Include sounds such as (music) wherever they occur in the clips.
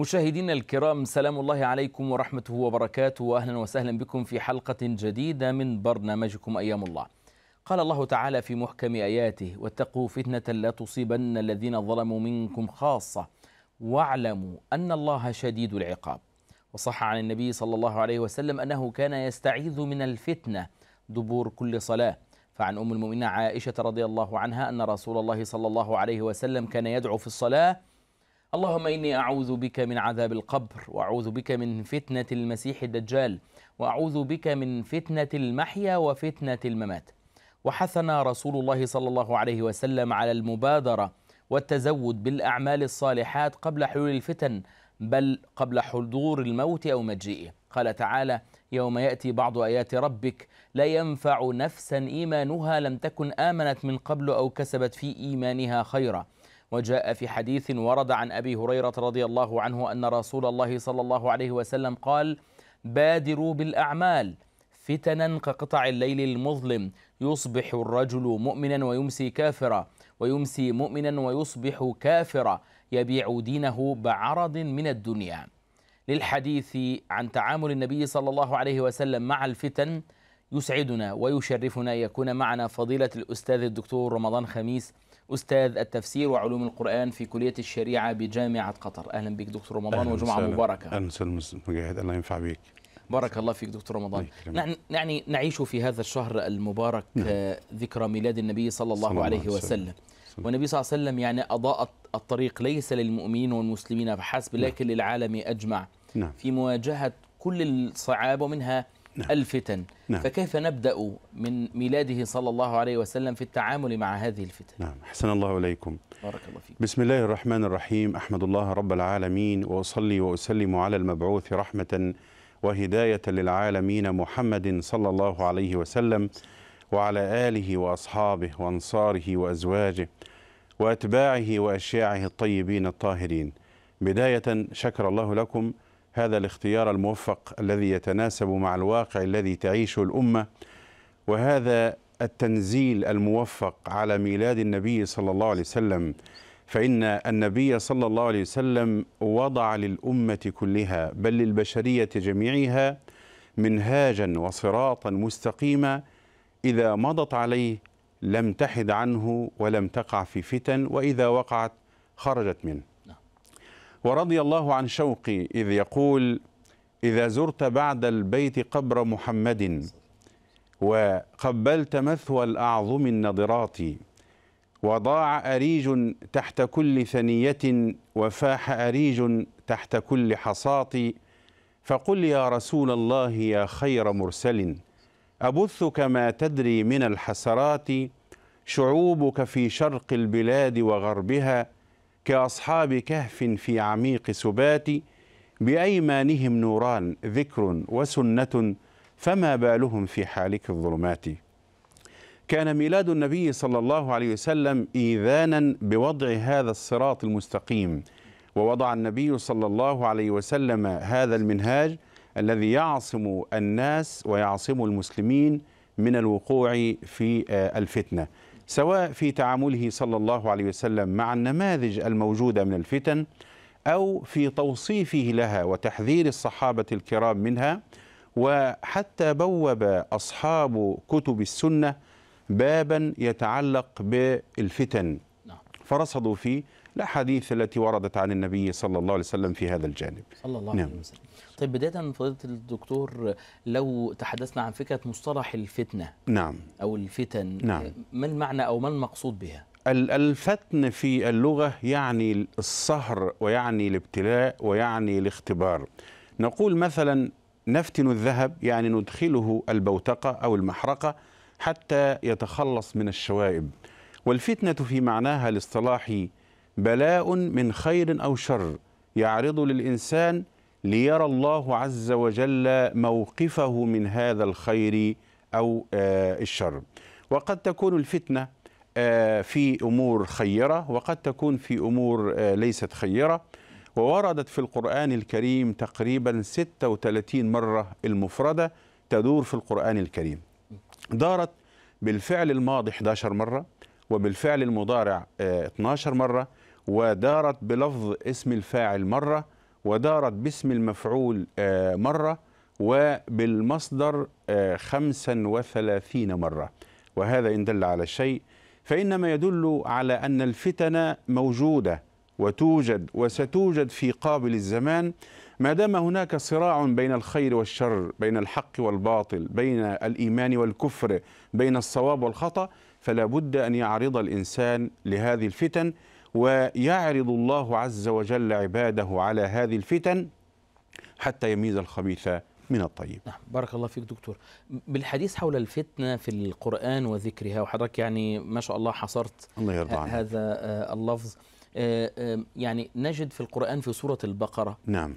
مشاهدينا الكرام سلام الله عليكم ورحمته وبركاته واهلا وسهلا بكم في حلقه جديده من برنامجكم ايام الله. قال الله تعالى في محكم اياته: واتقوا فتنه لا تصيبن الذين ظلموا منكم خاصه واعلموا ان الله شديد العقاب. وصح عن النبي صلى الله عليه وسلم انه كان يستعيذ من الفتنه دبور كل صلاه. فعن ام المؤمنين عائشه رضي الله عنها ان رسول الله صلى الله عليه وسلم كان يدعو في الصلاه اللهم إني أعوذ بك من عذاب القبر وأعوذ بك من فتنة المسيح الدجال وأعوذ بك من فتنة المحيا وفتنة الممات وحثنا رسول الله صلى الله عليه وسلم على المبادرة والتزود بالأعمال الصالحات قبل حلول الفتن بل قبل حضور الموت أو مجيئه قال تعالى يوم يأتي بعض آيات ربك لا ينفع نفسا إيمانها لم تكن آمنت من قبل أو كسبت في إيمانها خيرا وجاء في حديث ورد عن أبي هريرة رضي الله عنه أن رسول الله صلى الله عليه وسلم قال بادروا بالأعمال فتنا كقطع الليل المظلم يصبح الرجل مؤمنا ويمسي كافرا ويمسي مؤمنا ويصبح كافرا يبيع دينه بعرض من الدنيا للحديث عن تعامل النبي صلى الله عليه وسلم مع الفتن يسعدنا ويشرفنا يكون معنا فضيلة الأستاذ الدكتور رمضان خميس أستاذ التفسير وعلوم القرآن في كلية الشريعة بجامعة قطر أهلا بك دكتور رمضان وجمعة سهلا. مباركة أهلا وسهلا مجاهد الله ينفع بك بارك الله فيك دكتور رمضان يعني نعيش في هذا الشهر المبارك نعم. آه، ذكرى ميلاد النبي صلى الله صلى عليه وسلم سلام. والنبي صلى الله عليه وسلم يعني أضاء الطريق ليس للمؤمنين والمسلمين فحسب نعم. لكن للعالم أجمع نعم. في مواجهة كل الصعاب ومنها نعم. الفتن نعم. فكيف نبدأ من ميلاده صلى الله عليه وسلم في التعامل مع هذه الفتن نعم حسن الله إليكم بارك الله فيك بسم الله الرحمن الرحيم أحمد الله رب العالمين وأصلي وأسلم على المبعوث رحمة وهداية للعالمين محمد صلى الله عليه وسلم وعلى آله وأصحابه وأنصاره وأزواجه وأتباعه وأشياعه الطيبين الطاهرين بداية شكر الله لكم هذا الاختيار الموفق الذي يتناسب مع الواقع الذي تعيشه الامه وهذا التنزيل الموفق على ميلاد النبي صلى الله عليه وسلم فإن النبي صلى الله عليه وسلم وضع للأمة كلها بل للبشرية جميعها منهاجا وصراطا مستقيما إذا مضت عليه لم تحد عنه ولم تقع في فتن وإذا وقعت خرجت منه ورضي الله عن شوقي إذ يقول إذا زرت بعد البيت قبر محمد وقبلت مثوى الأعظم النضرات وضاع أريج تحت كل ثنية وفاح أريج تحت كل حصاة فقل يا رسول الله يا خير مرسل أبثك ما تدري من الحسرات شعوبك في شرق البلاد وغربها كأصحاب كهف في عميق سبات بأيمانهم نوران ذكر وسنة فما بالهم في حالك الظلمات كان ميلاد النبي صلى الله عليه وسلم إيذانا بوضع هذا الصراط المستقيم ووضع النبي صلى الله عليه وسلم هذا المنهاج الذي يعصم الناس ويعصم المسلمين من الوقوع في آه، الفتنه سواء في تعامله صلى الله عليه وسلم مع النماذج الموجودة من الفتن أو في توصيفه لها وتحذير الصحابة الكرام منها وحتى بوب أصحاب كتب السنة بابا يتعلق بالفتن نعم. فرصدوا فيه الأحاديث التي وردت عن النبي صلى الله عليه وسلم في هذا الجانب صلى الله عليه نعم. وسلم طيب بداية فضيلة الدكتور لو تحدثنا عن فكرة مصطلح الفتنة نعم أو الفتن نعم ما المعنى أو ما المقصود بها؟ الفتن في اللغة يعني الصهر ويعني الابتلاء ويعني الاختبار نقول مثلا نفتن الذهب يعني ندخله البوتقة أو المحرقة حتى يتخلص من الشوائب والفتنة في معناها الاصطلاحي بلاء من خير أو شر يعرض للإنسان ليرى الله عز وجل موقفه من هذا الخير أو آه، الشر وقد تكون الفتنة آه، في أمور خيرة وقد تكون في أمور آه، ليست خيرة ووردت في القرآن الكريم تقريبا 36 مرة المفردة تدور في القرآن الكريم دارت بالفعل الماضي 11 مرة وبالفعل المضارع 12 مرة ودارت بلفظ اسم الفاعل مرة ودارت باسم المفعول آه، مرة وبالمصدر 35 آه، مرة وهذا إن دل على شيء فإنما يدل على أن الفتن موجودة وتوجد وستوجد في قابل الزمان ما دام هناك صراع بين الخير والشر بين الحق والباطل بين الإيمان والكفر بين الصواب والخطأ فلا بد أن يعرض الإنسان لهذه الفتن ويعرض الله عز وجل عباده على هذه الفتن حتى يميز الخبيث من الطيب نعم بارك الله فيك دكتور بالحديث حول الفتنة في القرآن وذكرها وحضرتك يعني ما شاء الله حصرت الله يرضى عنك. هذا آه، اللفظ آه، آه، يعني نجد في القرآن في سورة البقرة نعم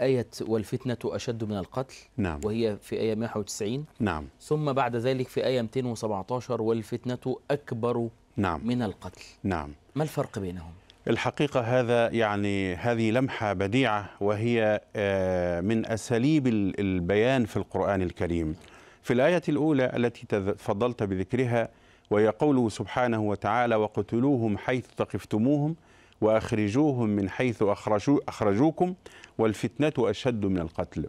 آية والفتنة أشد من القتل نعم وهي في آية 190 نعم ثم بعد ذلك في آية 217 والفتنة أكبر نعم من القتل نعم ما الفرق بينهم؟ الحقيقة هذا يعني هذه لمحة بديعة وهي آه، من أساليب البيان في القرآن الكريم في الآية الأولى التي تفضلت بذكرها وهي قوله سبحانه وتعالى وقتلوهم حيث ثقفتموهم وأخرجوهم من حيث أخرجو أخرجوكم والفتنة أشد من القتل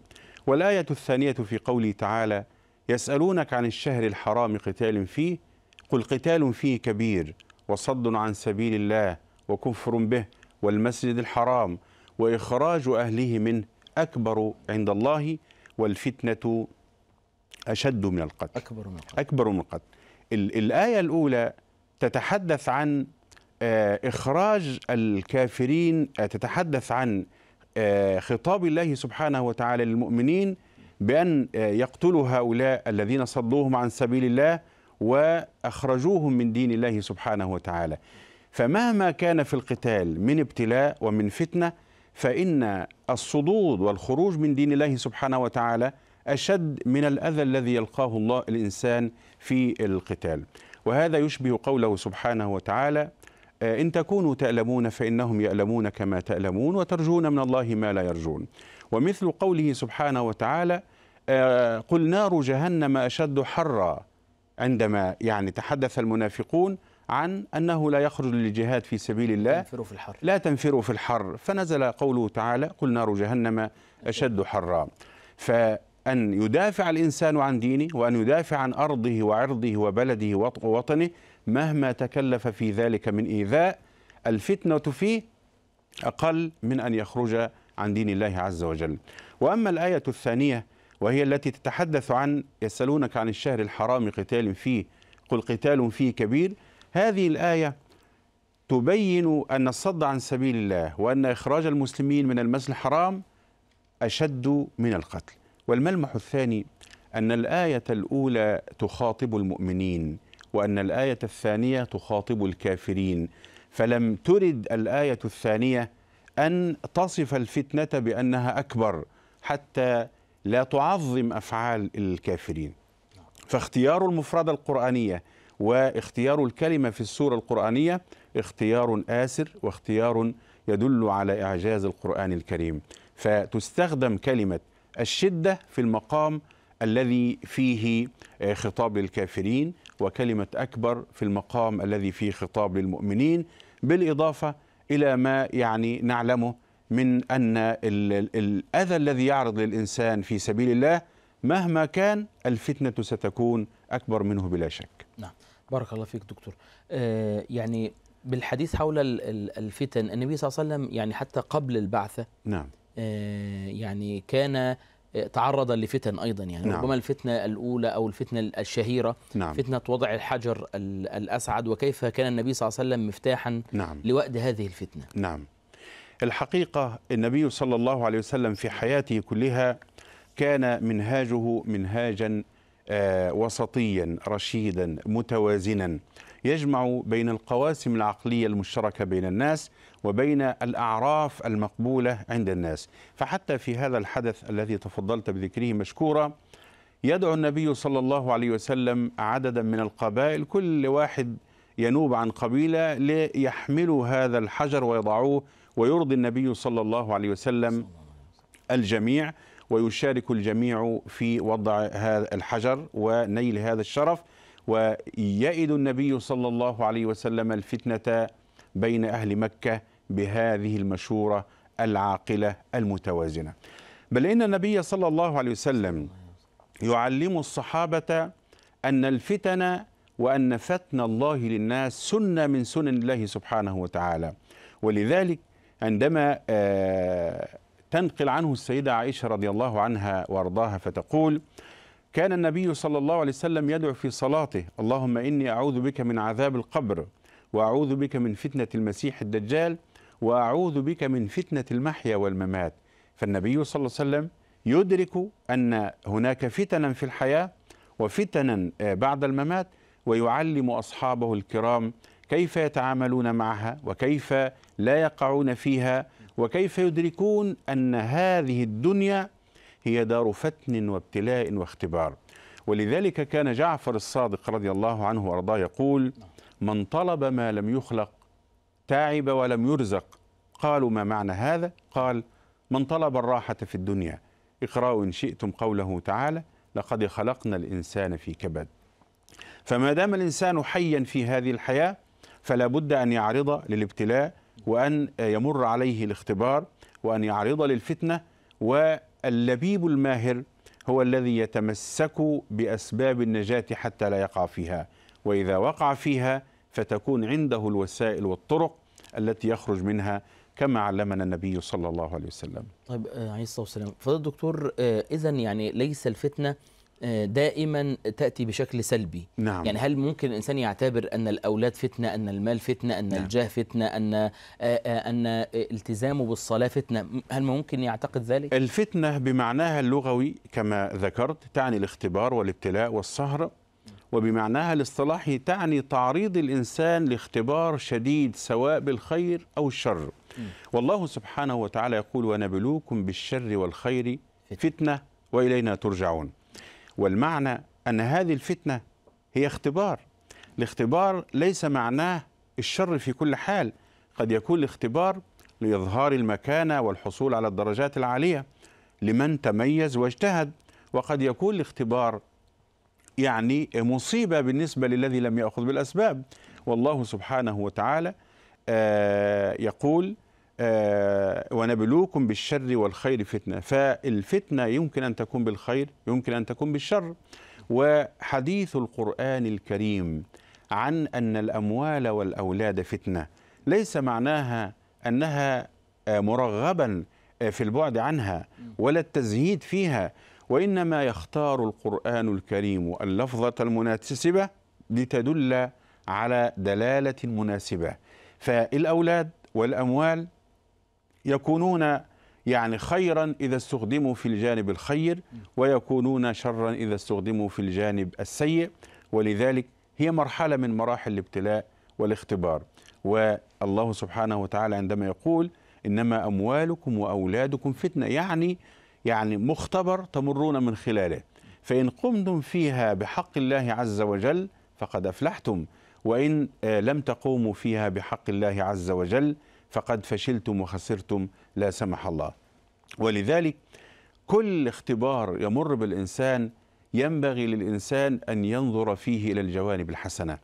والآية الثانية في قوله تعالى يسألونك عن الشهر الحرام قتال فيه قل قتال فيه كبير وصد عن سبيل الله وكفر به والمسجد الحرام وإخراج أهله منه أكبر عند الله والفتنة أشد من القتل أكبر من القتل, أكبر من القتل. الآية الأولى تتحدث عن آه، إخراج الكافرين آه، تتحدث عن آه، خطاب الله سبحانه وتعالى للمؤمنين بأن يقتلوا هؤلاء الذين صدوهم عن سبيل الله وأخرجوهم من دين الله سبحانه وتعالى فمهما كان في القتال من ابتلاء ومن فتنة فإن الصدود والخروج من دين الله سبحانه وتعالى أشد من الأذى الذي يلقاه الله الإنسان في القتال وهذا يشبه قوله سبحانه وتعالى آه، إن تكونوا تألمون فإنهم يألمون كما تألمون وترجون من الله ما لا يرجون ومثل قوله سبحانه وتعالى آه، قل نار جهنم أشد حرًّا عندما يعني تحدث المنافقون عن أنه لا يخرج للجهاد في سبيل الله تنفروا في الحر. لا تنفروا في الحر فنزل قوله تعالى قل نار جهنم أشد حرا فأن يدافع الإنسان عن دينه وأن يدافع عن أرضه وعرضه وبلده ووطنه مهما تكلف في ذلك من إيذاء الفتنة فيه أقل من أن يخرج عن دين الله عز وجل وأما الآية الثانية وهي التي تتحدث عن يسألونك عن الشهر الحرام قتال فيه قل قتال فيه كبير هذه الآية تبين أن الصد عن سبيل الله وأن إخراج المسلمين من المسجد الحرام أشد من القتل والملمح الثاني أن الآية الأولى تخاطب المؤمنين وأن الآية الثانية تخاطب الكافرين فلم ترد الآية الثانية أن تصف الفتنة بأنها أكبر حتى لا تعظم أفعال الكافرين فاختيار المفردة القرآنية واختيار الكلمة في السورة القرآنية اختيار آسر واختيار يدل على إعجاز القرآن الكريم فتستخدم كلمة الشدة في المقام الذي فيه آه، خطاب للكافرين وكلمة أكبر في المقام الذي فيه خطاب للمؤمنين بالإضافة إلى ما يعني نعلمه من أن الأذى الذي يعرض للإنسان في سبيل الله مهما كان الفتنة ستكون أكبر منه بلا شك نعم بارك الله فيك دكتور آه، يعني بالحديث حول الفتن النبي صلى الله عليه وسلم يعني حتى قبل البعثة نعم آه، يعني كان آه، تعرض لفتن ايضا يعني نعم. ربما الفتنه الاولى او الفتنه الشهيره نعم. فتنه وضع الحجر الاسعد وكيف كان النبي صلى الله عليه وسلم مفتاحا نعم. لوأد هذه الفتنه نعم الحقيقة النبي صلى الله عليه وسلم في حياته كلها كان منهاجه منهاجا آه، وسطيا رشيدا متوازنا يجمع بين القواسم العقلية المشتركة بين الناس وبين الأعراف المقبولة عند الناس فحتى في هذا الحدث الذي تفضلت بذكره مشكورا يدعو النبي صلى الله عليه وسلم عددا من القبائل كل واحد ينوب عن قبيلة ليحملوا هذا الحجر ويضعوه ويرضي النبي صلى الله عليه وسلم الجميع ويشارك الجميع في وضع هذا الحجر ونيل هذا الشرف ويئد النبي صلى الله عليه وسلم الفتنة بين أهل مكة بهذه المشورة العاقلة المتوازنة بل إن النبي صلى الله عليه وسلم يعلم الصحابة أن الفتن وأن فتن الله للناس سنة من سنن الله سبحانه وتعالى ولذلك عندما آه، تنقل عنه السيدة عائشة رضي الله عنها وارضاها فتقول كان النبي صلى الله عليه وسلم يدعو في صلاته اللهم إني أعوذ بك من عذاب القبر وأعوذ بك من فتنة المسيح الدجال وأعوذ بك من فتنة المحيا والممات فالنبي صلى الله عليه وسلم يدرك أن هناك فتنا في الحياة وفتنا آه، بعد الممات ويعلم أصحابه الكرام كيف يتعاملون معها وكيف لا يقعون فيها وكيف يدركون أن هذه الدنيا هي دار فتن وابتلاء واختبار ولذلك كان جعفر الصادق رضي الله عنه وارضاه يقول من طلب ما لم يخلق تعب ولم يرزق قالوا ما معنى هذا قال من طلب الراحة في الدنيا اقرأوا إن شئتم قوله تعالى لقد خلقنا الإنسان في كبد فما دام الإنسان حيا في هذه الحياة فلا بد أن يعرض للابتلاء وأن يمر عليه الاختبار وأن يعرض للفتنة واللبيب الماهر هو الذي يتمسك بأسباب النجاة حتى لا يقع فيها وإذا وقع فيها فتكون عنده الوسائل والطرق التي يخرج منها كما علمنا النبي صلى الله عليه وسلم طيب آه، عليه الصلاة والسلام فضل الدكتور آه، إذا يعني ليس الفتنة آه، دائما تأتي بشكل سلبي نعم. يعني هل ممكن الإنسان يعتبر أن الأولاد فتنة أن المال فتنة أن نعم. الجاه فتنة أن, آه، آه، أن التزامه بالصلاة فتنة هل ممكن يعتقد ذلك؟ الفتنة بمعناها اللغوي كما ذكرت تعني الاختبار والابتلاء والسهر وبمعناها الاصطلاحي تعني تعريض الإنسان لاختبار شديد سواء بالخير أو الشر والله سبحانه وتعالى يقول ونبلوكم بالشر والخير فتنة وإلينا ترجعون والمعنى أن هذه الفتنة هي اختبار الاختبار ليس معناه الشر في كل حال قد يكون الاختبار لإظهار المكانة والحصول على الدرجات العالية لمن تميز واجتهد وقد يكون الاختبار يعني مصيبة بالنسبة للذي لم يأخذ بالأسباب والله سبحانه وتعالى آه، يقول آه، ونبلوكم بالشر والخير فتنة فالفتنة يمكن أن تكون بالخير يمكن أن تكون بالشر وحديث القرآن الكريم عن أن الأموال والأولاد فتنة ليس معناها أنها آه، مرغبا آه، في البعد عنها ولا التزهيد فيها وإنما يختار القرآن الكريم اللفظة المناسبة لتدل على دلالة مناسبة فالأولاد والأموال يكونون يعني خيرا إذا استخدموا في الجانب الخير ويكونون شرا إذا استخدموا في الجانب السيء ولذلك هي مرحلة من مراحل الابتلاء والاختبار والله سبحانه وتعالى عندما يقول إنما أموالكم وأولادكم فتنة يعني يعني مختبر تمرون من خلاله فإن قمتم فيها بحق الله عز وجل فقد أفلحتم وإن آه، لم تقوموا فيها بحق الله عز وجل فقد فشلتم وخسرتم لا سمح الله ولذلك كل اختبار يمر بالإنسان ينبغي للإنسان أن ينظر فيه إلى الجوانب الحسنة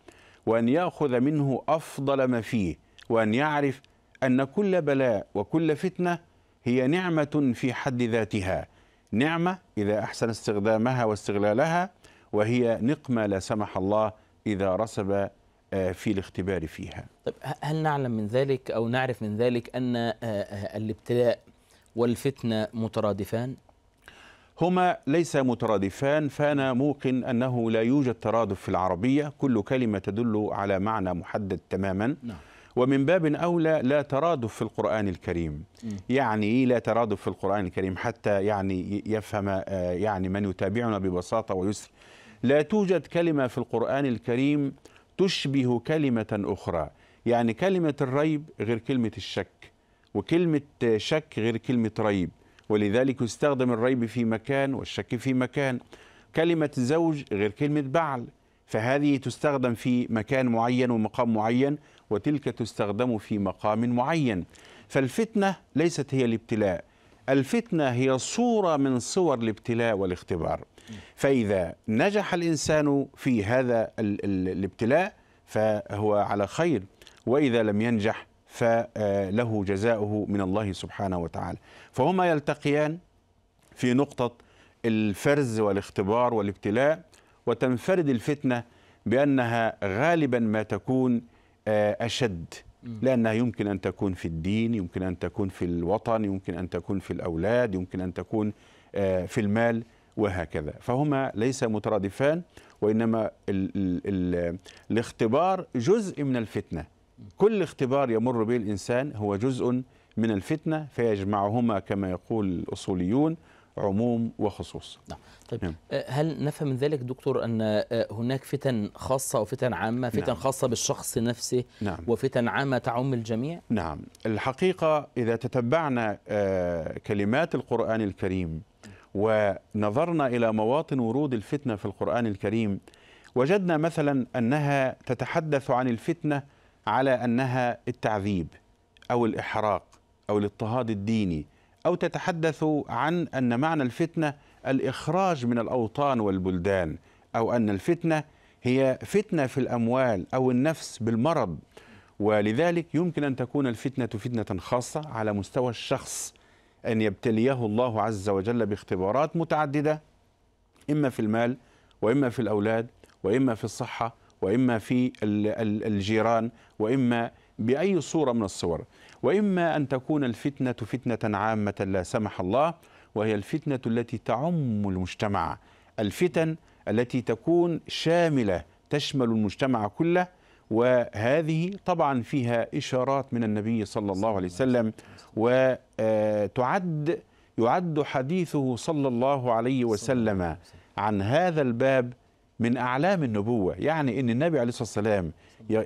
وأن يأخذ منه أفضل ما فيه وأن يعرف أن كل بلاء وكل فتنة هي نعمة في حد ذاتها نعمة إذا أحسن استخدامها واستغلالها وهي نقمة لا سمح الله إذا رسب آه، في الاختبار فيها طيب هل نعلم من ذلك أو نعرف من ذلك أن آه، آه، الابتلاء والفتنة مترادفان؟ هما ليس مترادفان فأنا موقن أنه لا يوجد ترادف في العربية كل كلمة تدل على معنى محدد تماما نعم. ومن باب أولى لا ترادف في القرآن الكريم م. يعني إيه لا ترادف في القرآن الكريم حتى يعني يفهم يعني من يتابعنا ببساطة ويسر لا توجد كلمة في القرآن الكريم تشبه كلمة أخرى يعني كلمة الريب غير كلمة الشك وكلمة شك غير كلمة ريب ولذلك يستخدم الريب في مكان والشك في مكان كلمة زوج غير كلمة بعل فهذه تستخدم في مكان معين ومقام معين وتلك تستخدم في مقام معين فالفتنة ليست هي الابتلاء الفتنة هي صورة من صور الابتلاء والاختبار فإذا نجح الإنسان في هذا الابتلاء فهو على خير وإذا لم ينجح فله جزاؤه من الله سبحانه وتعالى فهما يلتقيان في نقطة الفرز والاختبار والابتلاء وتنفرد الفتنة بأنها غالبا ما تكون آه، أشد لأنها يمكن أن تكون في الدين يمكن أن تكون في الوطن يمكن أن تكون في الأولاد يمكن أن تكون آه، في المال وهكذا فهما ليس مترادفان وإنما ال ال ال الاختبار جزء من الفتنة كل اختبار يمر به الإنسان هو جزء من الفتنة فيجمعهما كما يقول الأصوليون عموم وخصوص نعم. طيب نعم. آه، هل نفهم من ذلك دكتور أن آه، هناك فتن خاصة وفتن عامة فتن نعم. خاصة بالشخص نفسه نعم. وفتن عامة تعم الجميع نعم الحقيقة إذا تتبعنا آه، كلمات القرآن الكريم ونظرنا إلى مواطن ورود الفتنة في القرآن الكريم وجدنا مثلا أنها تتحدث عن الفتنة على أنها التعذيب أو الإحراق أو الاضطهاد الديني أو تتحدث عن أن معنى الفتنة الإخراج من الأوطان والبلدان أو أن الفتنة هي فتنة في الأموال أو النفس بالمرض ولذلك يمكن أن تكون الفتنة فتنة خاصة على مستوى الشخص أن يبتليه الله عز وجل باختبارات متعددة إما في المال وإما في الأولاد وإما في الصحة وإما في الجيران وإما بأي صورة من الصور وإما أن تكون الفتنة فتنة عامة لا سمح الله وهي الفتنة التي تعم المجتمع الفتن التي تكون شاملة تشمل المجتمع كله وهذه طبعا فيها إشارات من النبي صلى الله عليه وسلم و آه، تعد يعد حديثه صلى الله عليه وسلم عن هذا الباب من أعلام النبوة يعني أن النبي عليه الصلاة والسلام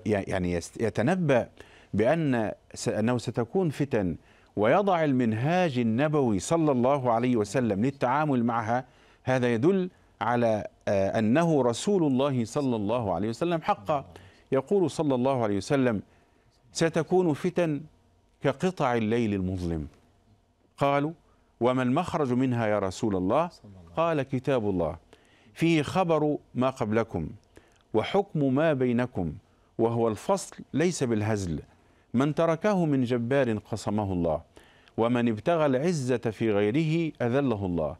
يعني يتنبأ بأن أنه ستكون فتن ويضع المنهاج النبوي صلى الله عليه وسلم للتعامل معها هذا يدل على آه، أنه رسول الله صلى الله عليه وسلم حقا يقول صلى الله عليه وسلم ستكون فتن كقطع الليل المظلم قالوا وما المخرج منها يا رسول الله قال كتاب الله فيه خبر ما قبلكم وحكم ما بينكم وهو الفصل ليس بالهزل من تركه من جبار قصمه الله ومن ابتغى العزة في غيره أذله الله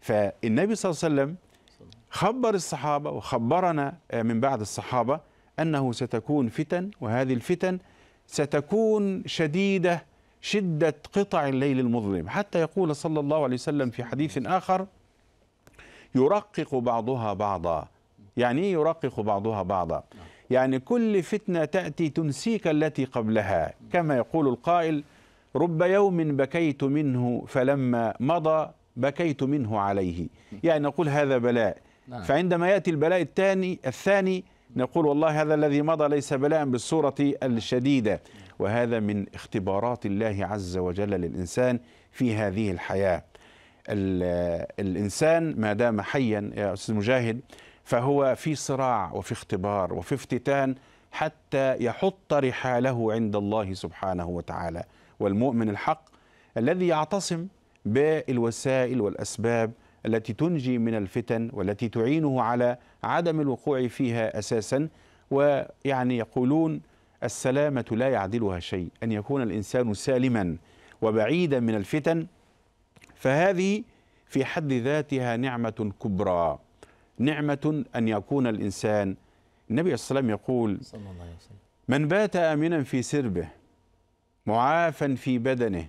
فالنبي صلى الله عليه وسلم خبر الصحابة وخبرنا آه، من بعد الصحابة أنه ستكون فتن وهذه الفتن ستكون شديدة شدة قطع الليل المظلم حتى يقول صلى الله عليه وسلم في حديث آخر يرقق بعضها بعضا يعني إيه يرقق بعضها بعضا يعني كل فتنة تأتي تنسيك التي قبلها كما يقول القائل رب يوم بكيت منه فلما مضى بكيت منه عليه يعني نقول هذا بلاء نعم. فعندما يأتي البلاء الثاني الثاني نقول والله هذا الذي مضى ليس بلاء بالصورة الشديدة وهذا من اختبارات الله عز وجل للإنسان في هذه الحياة الإنسان ما دام حيا يا أستاذ مجاهد فهو في صراع وفي اختبار وفي افتتان حتى يحط رحاله عند الله سبحانه وتعالى والمؤمن الحق الذي يعتصم بالوسائل والأسباب التي تنجي من الفتن والتي تعينه على عدم الوقوع فيها أساسا ويعني يقولون السلامة لا يعدلها شيء أن يكون الإنسان سالما وبعيدا من الفتن فهذه في حد ذاتها نعمة كبرى نعمة أن يكون الإنسان النبي صلى الله عليه وسلم يقول من بات آمنا في سربه معافا في بدنه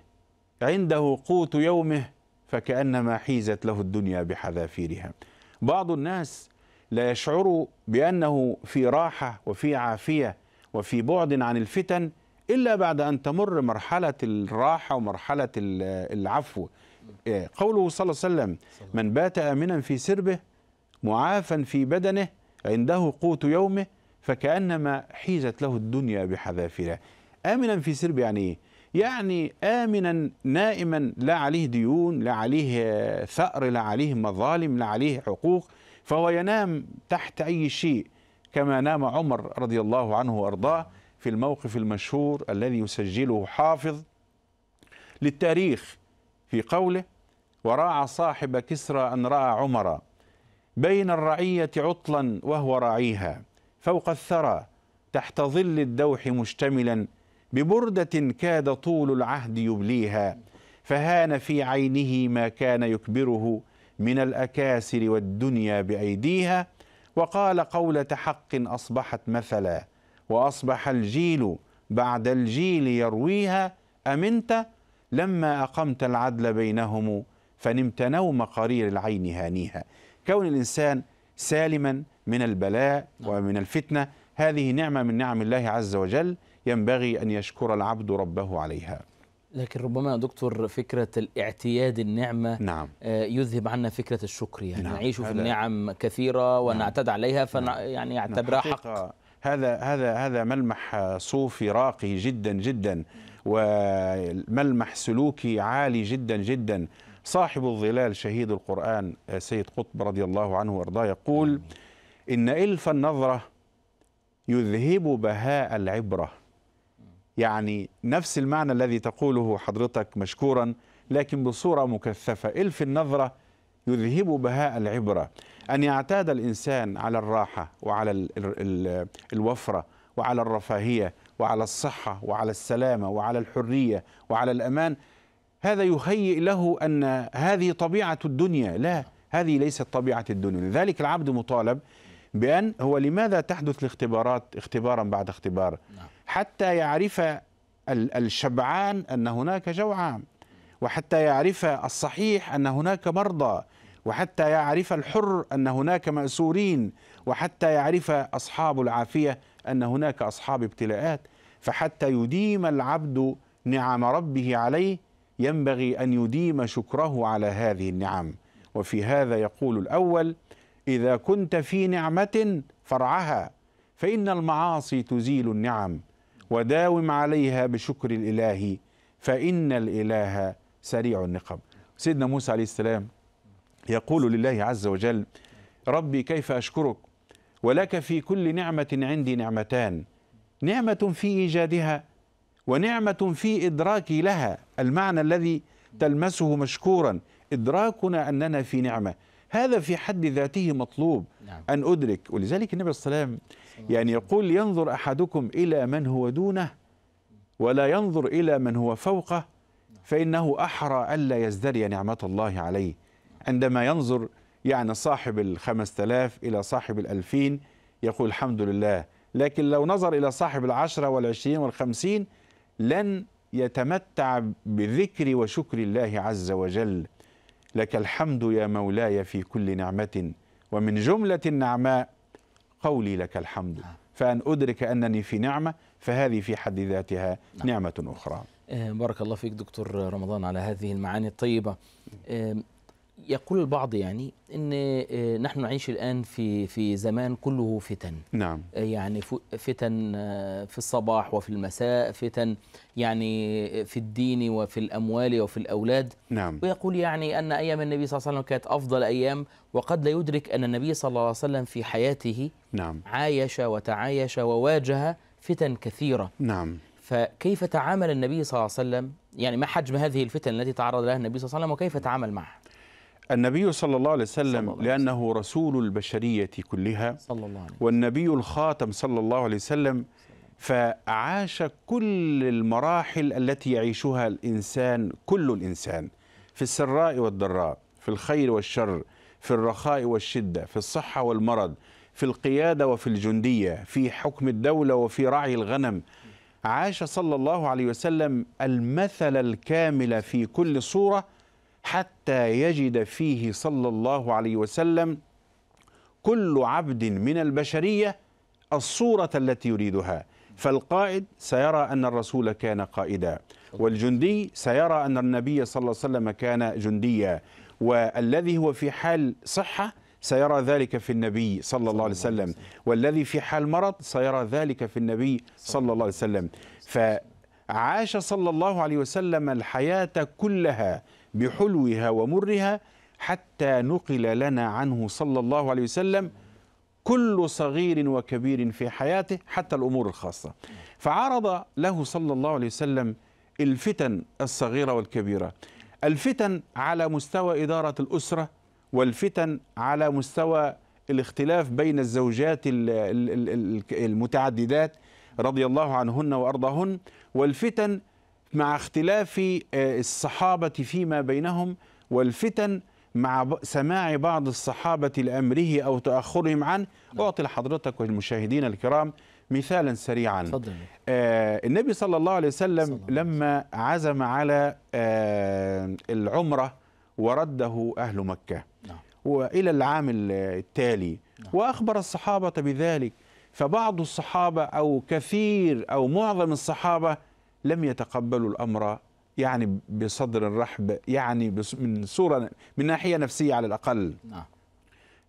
عنده قوت يومه فكأنما حيزت له الدنيا بحذافيرها بعض الناس لا يشعر بأنه في راحة وفي عافية وفي بعد عن الفتن إلا بعد أن تمر مرحلة الراحة ومرحلة العفو إيه، قوله صلى الله عليه وسلم من بات آمنا في سربه معافا في بدنه عنده قوت يومه فكأنما حيزت له الدنيا بحذافيرها آمنا في سرب يعني إيه؟ يعني آمنا نائما لا عليه ديون لا عليه ثأر لا عليه مظالم لا عليه حقوق فهو ينام تحت أي شيء كما نام عمر رضي الله عنه وارضاه في الموقف المشهور الذي يسجله حافظ للتاريخ في قوله وراعى صاحب كسرى ان راى عمرا بين الرعيه عطلا وهو راعيها فوق الثرى تحت ظل الدوح مشتملا ببرده كاد طول العهد يبليها فهان في عينه ما كان يكبره من الاكاسر والدنيا بايديها وقال قولة حق أصبحت مثلا وأصبح الجيل بعد الجيل يرويها أمنت لما أقمت العدل بينهم فنمت نوم قرير العين هانيها كون الإنسان سالما من البلاء ومن الفتنة هذه نعمة من نعم الله عز وجل ينبغي أن يشكر العبد ربه عليها لكن ربما يا دكتور فكرة الاعتياد النعمة نعم. آه، يذهب عنا فكرة الشكر يعني نعم. نعيش في النعم كثيرة ونعتاد نعم. عليها فن نعم. يعني يعتبرها نعم. حق هذا هذا هذا ملمح صوفي راقي جدا جدا وملمح سلوكي عالي جدا جدا صاحب الظلال شهيد القرآن آه، سيد قطب رضي الله عنه وارضاه يقول إن إلف النظرة يذهب بهاء العبره يعني نفس المعنى الذي تقوله حضرتك مشكورا لكن بصورة مكثفة إلف النظرة يذهب بهاء العبرة أن يعتاد الإنسان على الراحة وعلى الوفرة وعلى الرفاهية وعلى الصحة وعلى السلامة وعلى الحرية وعلى الأمان هذا يهيئ له أن هذه طبيعة الدنيا لا هذه ليست طبيعة الدنيا لذلك العبد مطالب بأن هو لماذا تحدث الاختبارات اختبارا بعد اختبار نعم. حتى يعرف الشبعان أن هناك جوعان وحتى يعرف الصحيح أن هناك مرضى وحتى يعرف الحر أن هناك مأسورين وحتى يعرف أصحاب العافية أن هناك أصحاب ابتلاءات فحتى يديم العبد نعم ربه عليه ينبغي أن يديم شكره على هذه النعم وفي هذا يقول الأول اذا كنت في نعمه فرعها فان المعاصي تزيل النعم وداوم عليها بشكر الاله فان الاله سريع النقم سيدنا موسى عليه السلام يقول لله عز وجل ربي كيف اشكرك ولك في كل نعمه عندي نعمتان نعمه في ايجادها ونعمه في ادراكي لها المعنى الذي تلمسه مشكورا ادراكنا اننا في نعمه هذا في حد ذاته مطلوب نعم. أن أدرك ولذلك النبي صلى الله عليه وسلم يعني يقول ينظر أحدكم إلى من هو دونه ولا ينظر إلى من هو فوقه فإنه أحرى ألا يزدري نعمة الله عليه عندما ينظر يعني صاحب ال 5000 إلى صاحب ال 2000 يقول الحمد لله لكن لو نظر إلى صاحب العشرة والعشرين والخمسين لن يتمتع بذكر وشكر الله عز وجل لك الحمد يا مولاي في كل نعمة ومن جملة النعماء قولي لك الحمد نعم. فأن أدرك أنني في نعمة فهذه في حد ذاتها نعم. نعمة أخرى آه، بارك الله فيك دكتور رمضان على هذه المعاني الطيبة آه، يقول البعض يعني ان آه، نحن نعيش الان في في زمان كله فتن نعم آه، يعني فتن آه، في الصباح وفي المساء فتن يعني في الدين وفي الاموال وفي الاولاد نعم ويقول يعني ان ايام النبي صلى الله عليه وسلم كانت افضل ايام وقد لا يدرك ان النبي صلى الله عليه وسلم في حياته نعم عايش وتعايش وواجه فتن كثيره نعم فكيف تعامل النبي صلى الله عليه وسلم يعني ما حجم هذه الفتن التي تعرض لها النبي صلى الله عليه وسلم وكيف تعامل معها النبي صلى الله عليه وسلم الله عليه لأنه وسلم. رسول البشرية كلها صلى الله عليه والنبي الخاتم صلى الله عليه وسلم فعاش كل المراحل التي يعيشها الإنسان كل الإنسان في السراء والضراء في الخير والشر في الرخاء والشدة في الصحة والمرض في القيادة وفي الجندية في حكم الدولة وفي رعي الغنم عاش صلى الله عليه وسلم المثل الكامل في كل صورة حتى يجد فيه صلى الله عليه وسلم كل عبد من البشريه الصوره التي يريدها فالقائد سيرى ان الرسول كان قائدا والجندي سيرى ان النبي صلى الله عليه وسلم كان جنديا والذي هو في حال صحه سيرى ذلك في النبي صلى الله عليه وسلم والذي في حال مرض سيرى ذلك في النبي صلى الله عليه وسلم فعاش صلى الله عليه وسلم الحياه كلها بحلوها ومرها حتى نقل لنا عنه صلى الله عليه وسلم كل صغير وكبير في حياته حتى الأمور الخاصة فعرض له صلى الله عليه وسلم الفتن الصغيرة والكبيرة الفتن على مستوى إدارة الأسرة والفتن على مستوى الاختلاف بين الزوجات المتعددات رضي الله عنهن وأرضاهن والفتن مع اختلاف آه، الصحابة فيما بينهم والفتن مع سماع بعض الصحابة لأمره أو تأخرهم عنه نعم. أعطي لحضرتك والمشاهدين الكرام مثالا سريعا صدق. آه النبي صلى الله عليه وسلم لما عزم على آه العمرة ورده أهل مكة نعم. وإلى العام التالي نعم. وأخبر الصحابة بذلك فبعض الصحابة أو كثير أو معظم الصحابة لم يتقبلوا الامر يعني بصدر رحب يعني من صوره من ناحيه نفسيه على الاقل نعم.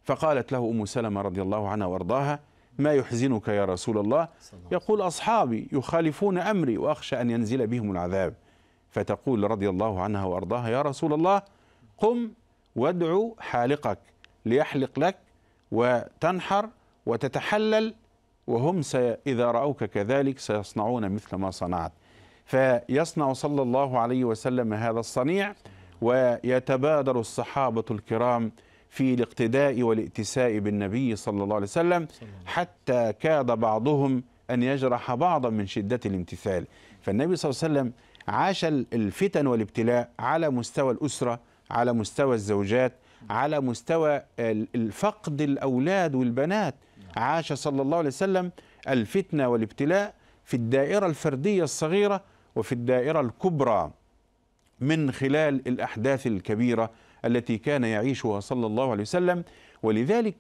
فقالت له ام سلمه رضي الله عنها وارضاها ما يحزنك يا رسول الله يقول اصحابي يخالفون امري واخشى ان ينزل بهم العذاب فتقول رضي الله عنها وارضاها يا رسول الله قم وادع حالقك ليحلق لك وتنحر وتتحلل وهم إذا رأوك كذلك سيصنعون مثل ما صنعت فيصنع صلى الله عليه وسلم هذا الصنيع ويتبادر الصحابة الكرام في الاقتداء والائتساء بالنبي صلى الله عليه وسلم حتى كاد بعضهم أن يجرح بعضا من شدة الامتثال فالنبي صلى الله عليه وسلم عاش الفتن والابتلاء على مستوى الأسرة على مستوى الزوجات على مستوى الفقد الأولاد والبنات عاش صلى الله عليه وسلم الفتنة والابتلاء في الدائرة الفردية الصغيرة وفي الدائرة الكبرى من خلال الأحداث الكبيرة التي كان يعيشها صلى الله عليه وسلم ولذلك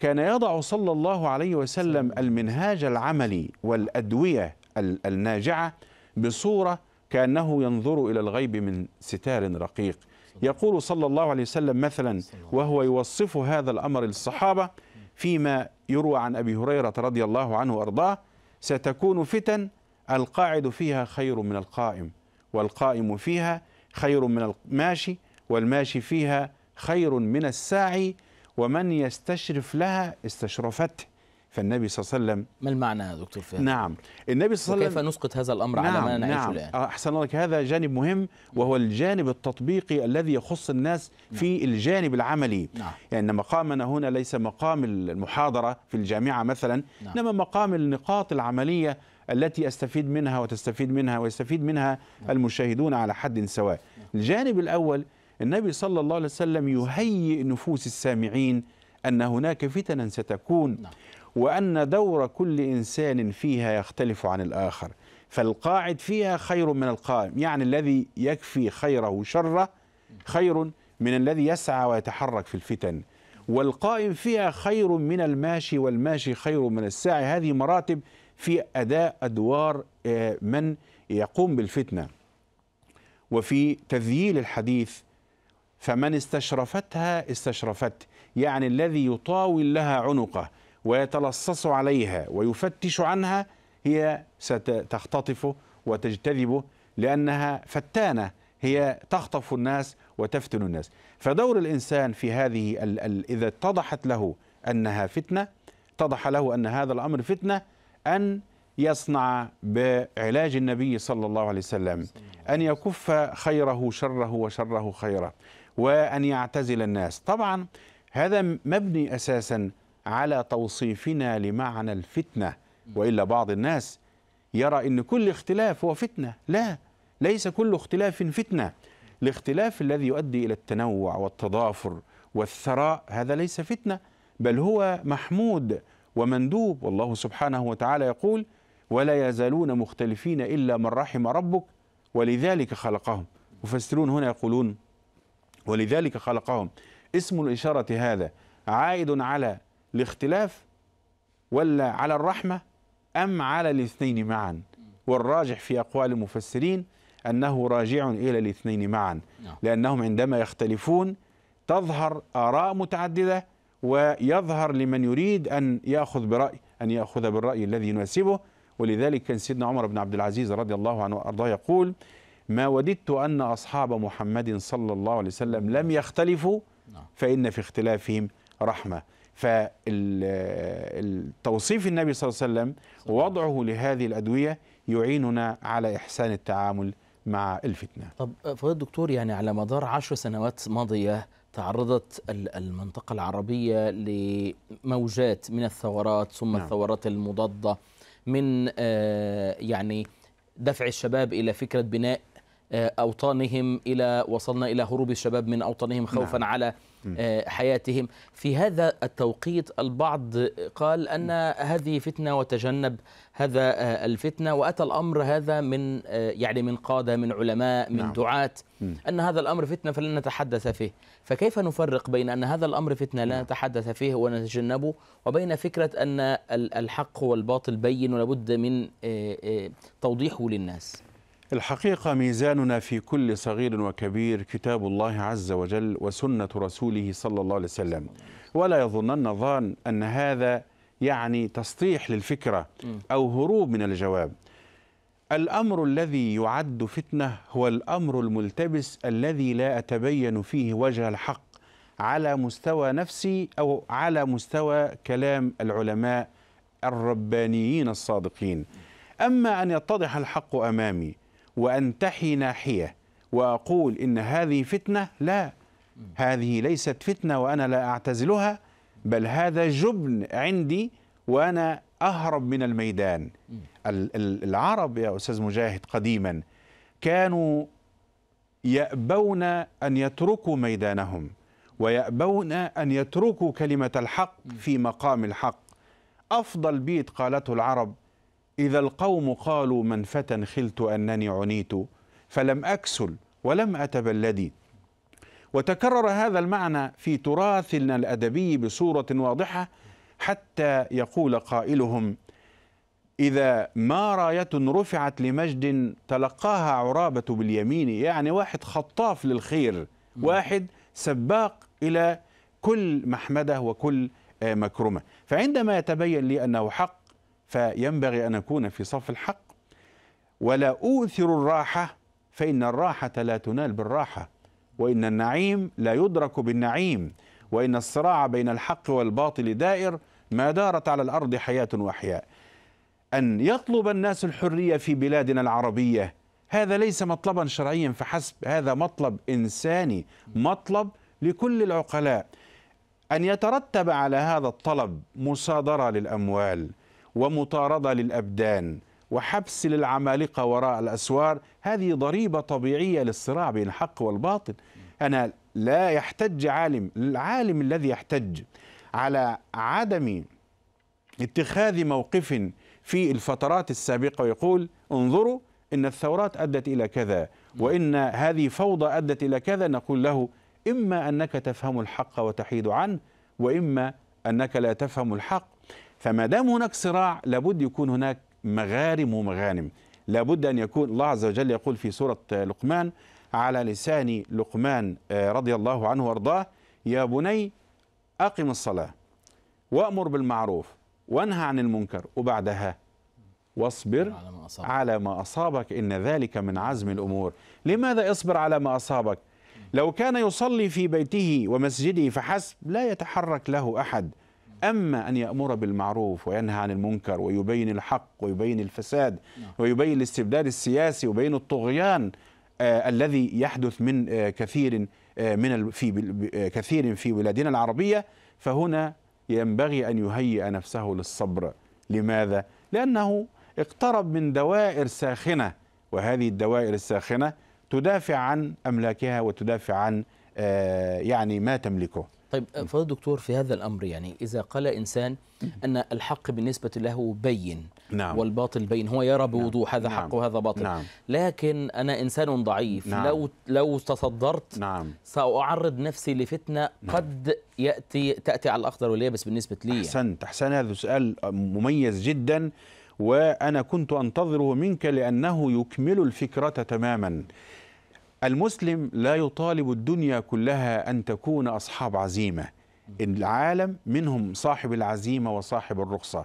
كان يضع صلى الله عليه وسلم المنهاج العملي والأدوية الناجعة بصورة كأنه ينظر إلى الغيب من ستار رقيق يقول صلى الله عليه وسلم مثلا وهو يوصف هذا الأمر للصحابة فيما يروى عن أبي هريرة رضي الله عنه وأرضاه ستكون فتن القاعد فيها خير من القائم والقائم فيها خير من الماشي والماشي فيها خير من الساعي ومن يستشرف لها استشرفته فالنبي صلى الله عليه وسلم ما المعنى يا دكتور فهد؟ نعم النبي صلى الله عليه وسلم كيف نسقط هذا الامر نعم على ما نعيشه نعم الان؟ آه، احسن لك هذا جانب مهم وهو الجانب التطبيقي الذي يخص الناس نعم في الجانب العملي نعم يعني مقامنا هنا ليس مقام المحاضره في الجامعه مثلا نعم انما مقام النقاط العمليه التي أستفيد منها وتستفيد منها ويستفيد منها المشاهدون على حد سواء الجانب الأول النبي صلى الله عليه وسلم يهيئ نفوس السامعين أن هناك فتنا ستكون نعم. وأن دور كل إنسان فيها يختلف عن الآخر فالقاعد فيها خير من القائم يعني الذي يكفي خيره شره خير من الذي يسعى ويتحرك في الفتن والقائم فيها خير من الماشي والماشي خير من الساعي هذه مراتب في أداء أدوار آه، من يقوم بالفتنة وفي تذييل الحديث فمن استشرفتها استشرفت يعني الذي يطاول لها عنقه ويتلصص عليها ويفتش عنها هي ستختطفه وتجتذبه لأنها فتانة هي تخطف الناس وتفتن الناس فدور الإنسان في هذه إذا اتضحت له أنها فتنة اتضح له أن هذا الأمر فتنة أن يصنع بعلاج النبي صلى الله عليه وسلم أن يكف خيره شره وشره خيره وأن يعتزل الناس طبعا هذا مبني أساسا على توصيفنا لمعنى الفتنة وإلا بعض الناس يرى أن كل اختلاف هو فتنة لا ليس كل اختلاف فتنة الاختلاف الذي يؤدي إلى التنوع والتضافر والثراء هذا ليس فتنة بل هو محمود ومندوب والله سبحانه وتعالى يقول ولا يزالون مختلفين إلا من رحم ربك ولذلك خلقهم مفسرون هنا يقولون ولذلك خلقهم اسم الإشارة هذا عائد على الاختلاف ولا على الرحمة أم على الاثنين معا والراجح في أقوال المفسرين أنه راجع إلى الاثنين معا نعم. لأنهم عندما يختلفون تظهر آراء متعددة ويظهر لمن يريد أن يأخذ برأي أن يأخذ بالرأي الذي يناسبه ولذلك كان سيدنا عمر بن عبد العزيز رضي الله عنه وأرضاه يقول ما وددت أن أصحاب محمد صلى الله عليه وسلم لم يختلفوا نعم. فإن في اختلافهم رحمة فالتوصيف النبي صلى الله عليه وسلم ووضعه لهذه الأدوية يعيننا على إحسان التعامل مع الفتنة طب فضل الدكتور يعني على مدار عشر سنوات ماضية تعرضت المنطقة العربية لموجات من الثورات ثم نعم. الثورات المضادة من آه، يعني دفع الشباب إلى فكرة بناء آه، أوطانهم إلى وصلنا إلى هروب الشباب من أوطانهم نعم. خوفا نعم. على آه، حياتهم في هذا التوقيت البعض قال أن هذه فتنة وتجنب هذا آه، الفتنه واتى الامر هذا من آه، يعني من قاده من علماء من نعم. دعاه ان هذا الامر فتنه فلن نتحدث فيه فكيف نفرق بين ان هذا الامر فتنه لا نعم. نتحدث فيه ونتجنبه وبين فكره ان الحق والباطل بين ولابد من آه، توضيحه للناس الحقيقة ميزاننا في كل صغير وكبير كتاب الله عز وجل وسنة رسوله صلى الله عليه وسلم ولا يظنن ظان أن هذا يعني تسطيح للفكرة أو هروب من الجواب الأمر الذي يعد فتنة هو الأمر الملتبس الذي لا أتبين فيه وجه الحق على مستوى نفسي أو على مستوى كلام العلماء الربانيين الصادقين أما أن يتضح الحق أمامي وأنتحي ناحية وأقول إن هذه فتنة لا هذه ليست فتنة وأنا لا أعتزلها بل هذا جبن عندي وأنا أهرب من الميدان العرب يا أستاذ مجاهد قديما كانوا يأبون أن يتركوا ميدانهم ويأبون أن يتركوا كلمة الحق في مقام الحق أفضل بيت قالته العرب إذا القوم قالوا من فتى خلت أنني عنيت فلم أكسل ولم أتبلدي وتكرر هذا المعنى في تراثنا الادبي بصوره واضحه حتى يقول قائلهم إذا ما راية رفعت لمجد تلقاها عرابة باليمين يعني واحد خطاف للخير واحد سباق إلى كل محمدة وكل آه، مكرمة فعندما يتبين لي أنه حق فينبغي أن أكون في صف الحق ولا أؤثر الراحة فإن الراحة لا تنال بالراحة وإن النعيم لا يدرك بالنعيم وإن الصراع بين الحق والباطل دائر ما دارت على الأرض حياة وأحياء أن يطلب الناس الحرية في بلادنا العربية هذا ليس مطلبا شرعيا فحسب هذا مطلب إنساني مطلب لكل العقلاء أن يترتب على هذا الطلب مصادرة للأموال ومطاردة للأبدان وحبس للعمالقة وراء الأسوار هذه ضريبة طبيعية للصراع بين الحق والباطل أنا لا يحتج عالم العالم الذي يحتج على عدم اتخاذ موقف في الفترات السابقة ويقول انظروا إن الثورات أدت إلى كذا وإن هذه فوضى أدت إلى كذا نقول له إما أنك تفهم الحق وتحيد عنه وإما أنك لا تفهم الحق فما دام هناك صراع لابد يكون هناك مغارم ومغانم لابد أن يكون الله عز وجل يقول في سورة لقمان على لسان لقمان آه، رضي الله عنه وارضاه يا بني أقم الصلاة وأمر بالمعروف وانهى عن المنكر وبعدها واصبر على ما, أصابك. على ما أصابك إن ذلك من عزم الأمور لماذا اصبر على ما أصابك لو كان يصلي في بيته ومسجده فحسب لا يتحرك له أحد أما أن يأمر بالمعروف وينهى عن المنكر ويبين الحق ويبين الفساد نعم. ويبين الاستبداد السياسي ويبين الطغيان آه، الذي يحدث من آه، كثير آه، من في كثير في بلادنا العربية فهنا ينبغي أن يهيئ نفسه للصبر لماذا؟ لأنه اقترب من دوائر ساخنة وهذه الدوائر الساخنة تدافع عن أملاكها وتدافع عن يعني ما تملكه طيب فضل الدكتور في هذا الأمر يعني إذا قال إنسان أن الحق بالنسبة له بين نعم. والباطل بين هو يرى بوضوح نعم. هذا نعم. حق وهذا باطل نعم. لكن أنا إنسان ضعيف نعم. لو لو تصدرت نعم. سأعرض نفسي لفتنة نعم. قد يأتي تأتي على الأخضر واليابس بالنسبة لي أحسنت أحسنت هذا سؤال مميز جدا وأنا كنت أنتظره منك لأنه يكمل الفكرة تماما المسلم لا يطالب الدنيا كلها أن تكون أصحاب عزيمة العالم منهم صاحب العزيمة وصاحب الرخصة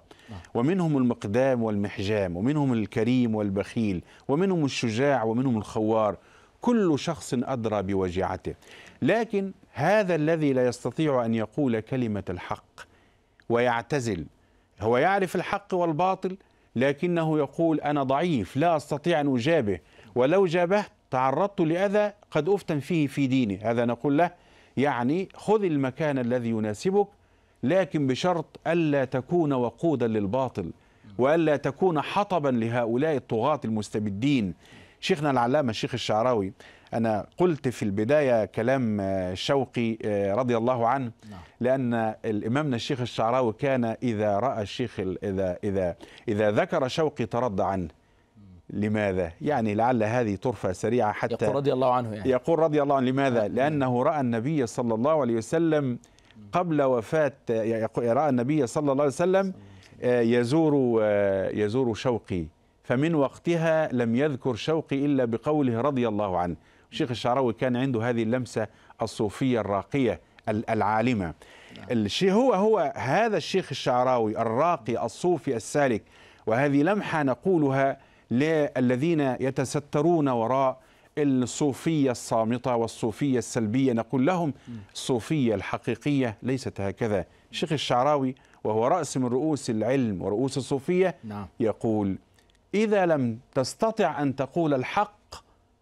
ومنهم المقدام والمحجام ومنهم الكريم والبخيل ومنهم الشجاع ومنهم الخوار كل شخص أدرى بوجيعته لكن هذا الذي لا يستطيع أن يقول كلمة الحق ويعتزل هو يعرف الحق والباطل لكنه يقول أنا ضعيف لا أستطيع أن أجابه ولو جابهت تعرضت لأذى قد أفتن فيه في ديني هذا نقول له يعني خذ المكان الذي يناسبك لكن بشرط ألا تكون وقودا للباطل وألا تكون حطبا لهؤلاء الطغاة المستبدين شيخنا العلامة الشيخ الشعراوي أنا قلت في البداية كلام آه، شوقي آه، رضي الله عنه نعم. لأن الإمامنا الشيخ الشعراوي كان إذا رأى الشيخ إذا إذا إذا ذكر شوقي ترد عنه لماذا؟ يعني لعل هذه طرفة سريعة حتى يقول رضي الله عنه يعني يقول رضي الله عنه لماذا؟ نعم. لأنه رأى النبي صلى الله عليه وسلم قبل وفاة رأى النبي صلى الله عليه وسلم آه، يزور آه، يزور شوقي فمن وقتها لم يذكر شوقي إلا بقوله رضي الله عنه الشيخ الشعراوي كان عنده هذه اللمسة الصوفية الراقية العالمة نعم. الشيء هو هو هذا الشيخ الشعراوي الراقي الصوفي السالك وهذه لمحة نقولها للذين يتسترون وراء الصوفية الصامتة والصوفية السلبية نقول لهم الصوفية الحقيقية ليست هكذا شيخ الشعراوي وهو رأس من رؤوس العلم ورؤوس الصوفية نعم. يقول إذا لم تستطع أن تقول الحق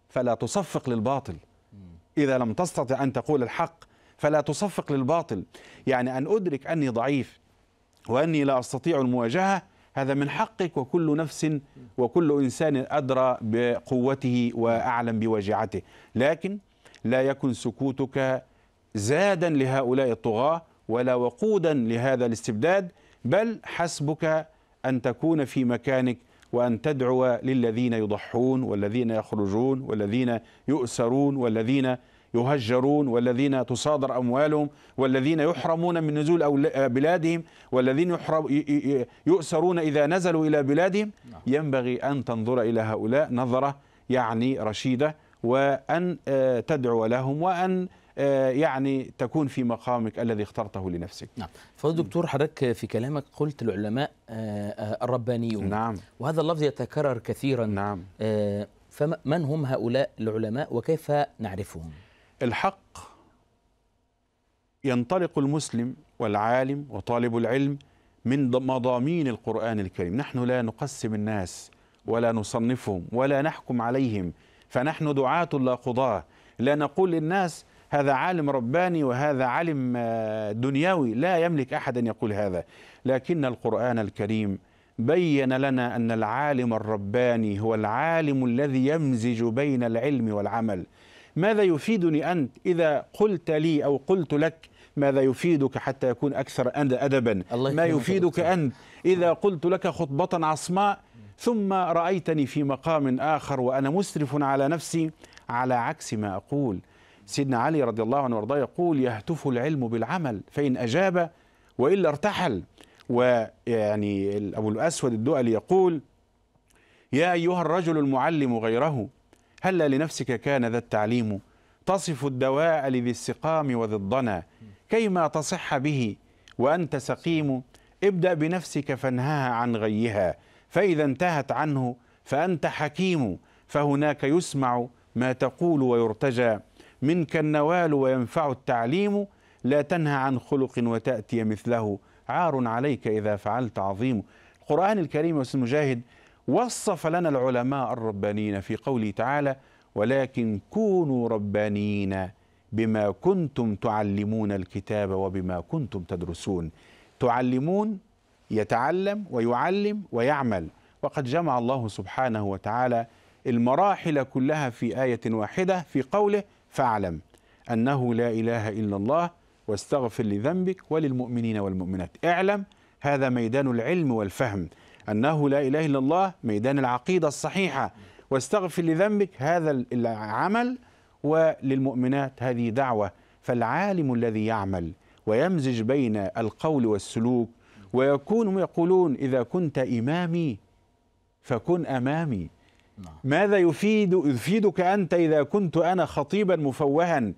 فلا تصفق للباطل إذا لم تستطع أن تقول الحق فلا تصفق للباطل يعني أن أدرك أني ضعيف وأني لا أستطيع المواجهة هذا من حقك وكل نفس وكل إنسان أدرى بقوته وأعلم بواجعته لكن لا يكن سكوتك زادا لهؤلاء الطغاة ولا وقودا لهذا الاستبداد بل حسبك أن تكون في مكانك وأن تدعو للذين يضحون والذين يخرجون والذين يؤسرون والذين يهجرون والذين تصادر أموالهم والذين يحرمون من نزول آه، بلادهم والذين يؤسرون إذا نزلوا إلى بلادهم نعم. ينبغي أن تنظر إلى هؤلاء نظرة يعني رشيدة وأن آه، تدعو لهم وأن آه، يعني تكون في مقامك الذي اخترته لنفسك نعم فضل دكتور حضرتك في كلامك قلت العلماء الربانيون نعم وهذا اللفظ يتكرر كثيرا نعم فمن هم هؤلاء العلماء وكيف نعرفهم الحق ينطلق المسلم والعالم وطالب العلم من مضامين القرآن الكريم نحن لا نقسم الناس ولا نصنفهم ولا نحكم عليهم فنحن دعاة لا قضاة لا نقول للناس هذا عالم رباني وهذا عالم آه، دنيوي لا يملك أحد أن يقول هذا لكن القرآن الكريم بين لنا أن العالم الرباني هو العالم الذي يمزج بين العلم والعمل ماذا يفيدني أنت إذا قلت لي أو قلت لك ماذا يفيدك حتى يكون أكثر أدبا ما يفيدك أنت إذا قلت لك خطبة عصماء ثم رأيتني في مقام آخر وأنا مسرف على نفسي على عكس ما أقول سيدنا علي رضي الله عنه وارضاه يقول يهتف العلم بالعمل فإن أجاب وإلا ارتحل ويعني أبو الأسود الدؤلي يقول يا أيها الرجل المعلم غيره هلا لنفسك كان ذا التعليم تصف الدواء لذي السقام وذي الضنا كيما تصح به وأنت سقيم ابدأ بنفسك فانهاها عن غيها فإذا انتهت عنه فأنت حكيم فهناك يسمع ما تقول ويرتجى منك النوال وينفع التعليم لا تنهى عن خلق وتأتي مثله عار عليك إذا فعلت عظيم القرآن الكريم يا أستاذ مجاهد وصف لنا العلماء الربانيين في قوله تعالى ولكن كونوا ربانيين بما كنتم تعلمون الكتاب وبما كنتم تدرسون تعلمون يتعلم ويعلم ويعمل وقد جمع الله سبحانه وتعالى المراحل كلها في آية واحدة في قوله فاعلم أنه لا إله إلا الله واستغفر لذنبك وللمؤمنين والمؤمنات اعلم هذا ميدان العلم والفهم أنه لا إله إلا الله ميدان العقيدة الصحيحة واستغفر لذنبك هذا العمل وللمؤمنات هذه دعوة فالعالم الذي يعمل ويمزج بين القول والسلوك ويكون يقولون إذا كنت إمامي فكن أمامي نعم. ماذا يفيد يفيدك أنت إذا كنت أنا خطيبا مفوها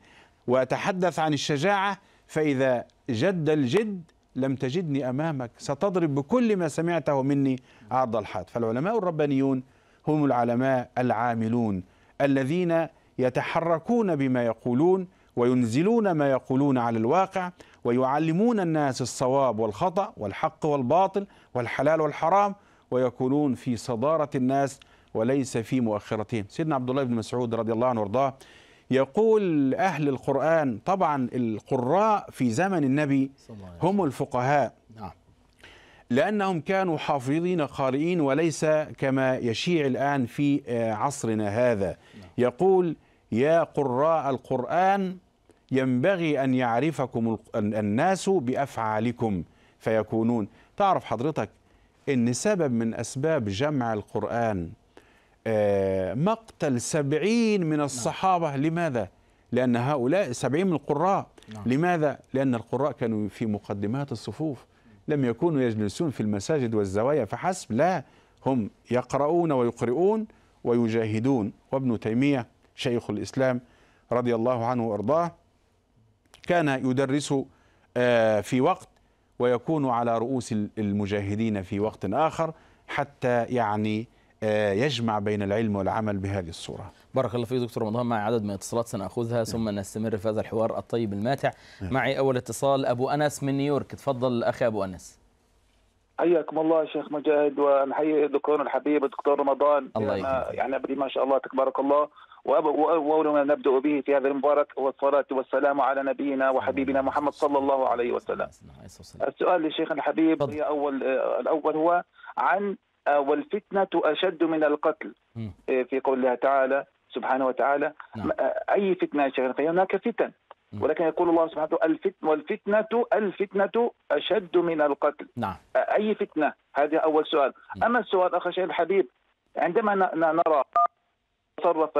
وأتحدث عن الشجاعة فإذا جد الجد لم تجدني أمامك ستضرب بكل ما سمعته مني عرض الحائط فالعلماء الربانيون هم العلماء العاملون الذين يتحركون بما يقولون وينزلون ما يقولون على الواقع ويعلمون الناس الصواب والخطأ والحق والباطل والحلال والحرام ويكونون في صدارة الناس وليس في مؤخرتهم سيدنا عبد الله بن مسعود رضي الله عنه وارضاه يقول أهل القرآن طبعا القراء في زمن النبي هم الفقهاء نعم. لأنهم كانوا حافظين قارئين وليس كما يشيع الآن في آه، عصرنا هذا نعم. يقول يا قراء القرآن ينبغي أن يعرفكم الناس بأفعالكم فيكونون تعرف حضرتك ان سبب من اسباب جمع القران آه، مقتل سبعين من نعم. الصحابة لماذا؟ لأن هؤلاء سبعين من القراء نعم. لماذا؟ لأن القراء كانوا في مقدمات الصفوف لم يكونوا يجلسون في المساجد والزوايا فحسب لا هم يقرؤون ويقرؤون ويجاهدون وابن تيمية شيخ الإسلام رضي الله عنه وأرضاه كان يدرس آه، في وقت ويكون على رؤوس المجاهدين في وقت آخر حتى يعني آه، يجمع بين العلم والعمل بهذه الصورة بارك الله فيك دكتور رمضان مع عدد من الاتصالات سنأخذها نعم. ثم نعم. نستمر في هذا الحوار الطيب الماتع نعم. معي أول اتصال أبو أنس من نيويورك تفضل أخي أبو أنس حياكم الله شيخ مجاهد ونحيي دكتورنا الحبيب الدكتور رمضان الله يعني, يعني أبدي ما شاء الله تبارك الله وأول ما نبدأ به في هذا المبارك هو الصلاة والسلام على نبينا وحبيبنا محمد صلى الله عليه وسلم السؤال للشيخ الحبيب هي أول آه، الأول هو عن آه، والفتنة أشد من القتل آه، في قولها تعالى سبحانه وتعالى نعم. آه، أي فتنة يا شيخ هناك فتن ولكن يقول الله سبحانه وتعالى والفتنة الفتنة أشد من القتل نعم. أي فتنة هذا أول سؤال نعم. أما السؤال أخ شيخ الحبيب عندما نرى تصرف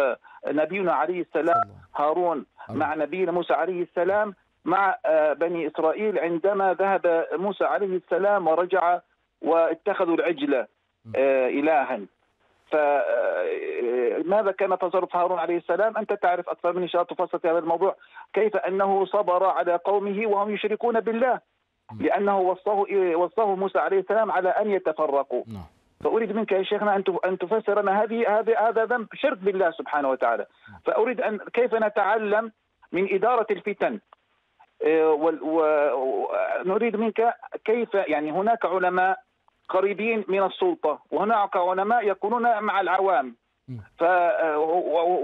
نبينا عليه السلام هارون مع نبينا موسى عليه السلام مع بني إسرائيل عندما ذهب موسى عليه السلام ورجع واتخذوا العجلة آه، إلها فماذا آه، كان تصرف هارون عليه السلام أنت تعرف أكثر مني شاء تفصل في هذا الموضوع كيف أنه صبر على قومه وهم يشركون بالله نعم. لأنه وصاه وصاه موسى عليه السلام على أن يتفرقوا نعم. فأريد منك يا شيخنا أن تفسر لنا هذه هذا هذا ذنب شرك بالله سبحانه وتعالى فأريد أن كيف نتعلم من إدارة الفتن آه، ونريد منك كيف يعني هناك علماء قريبين من السلطة وهناك علماء يكونون مع العوام ف آه،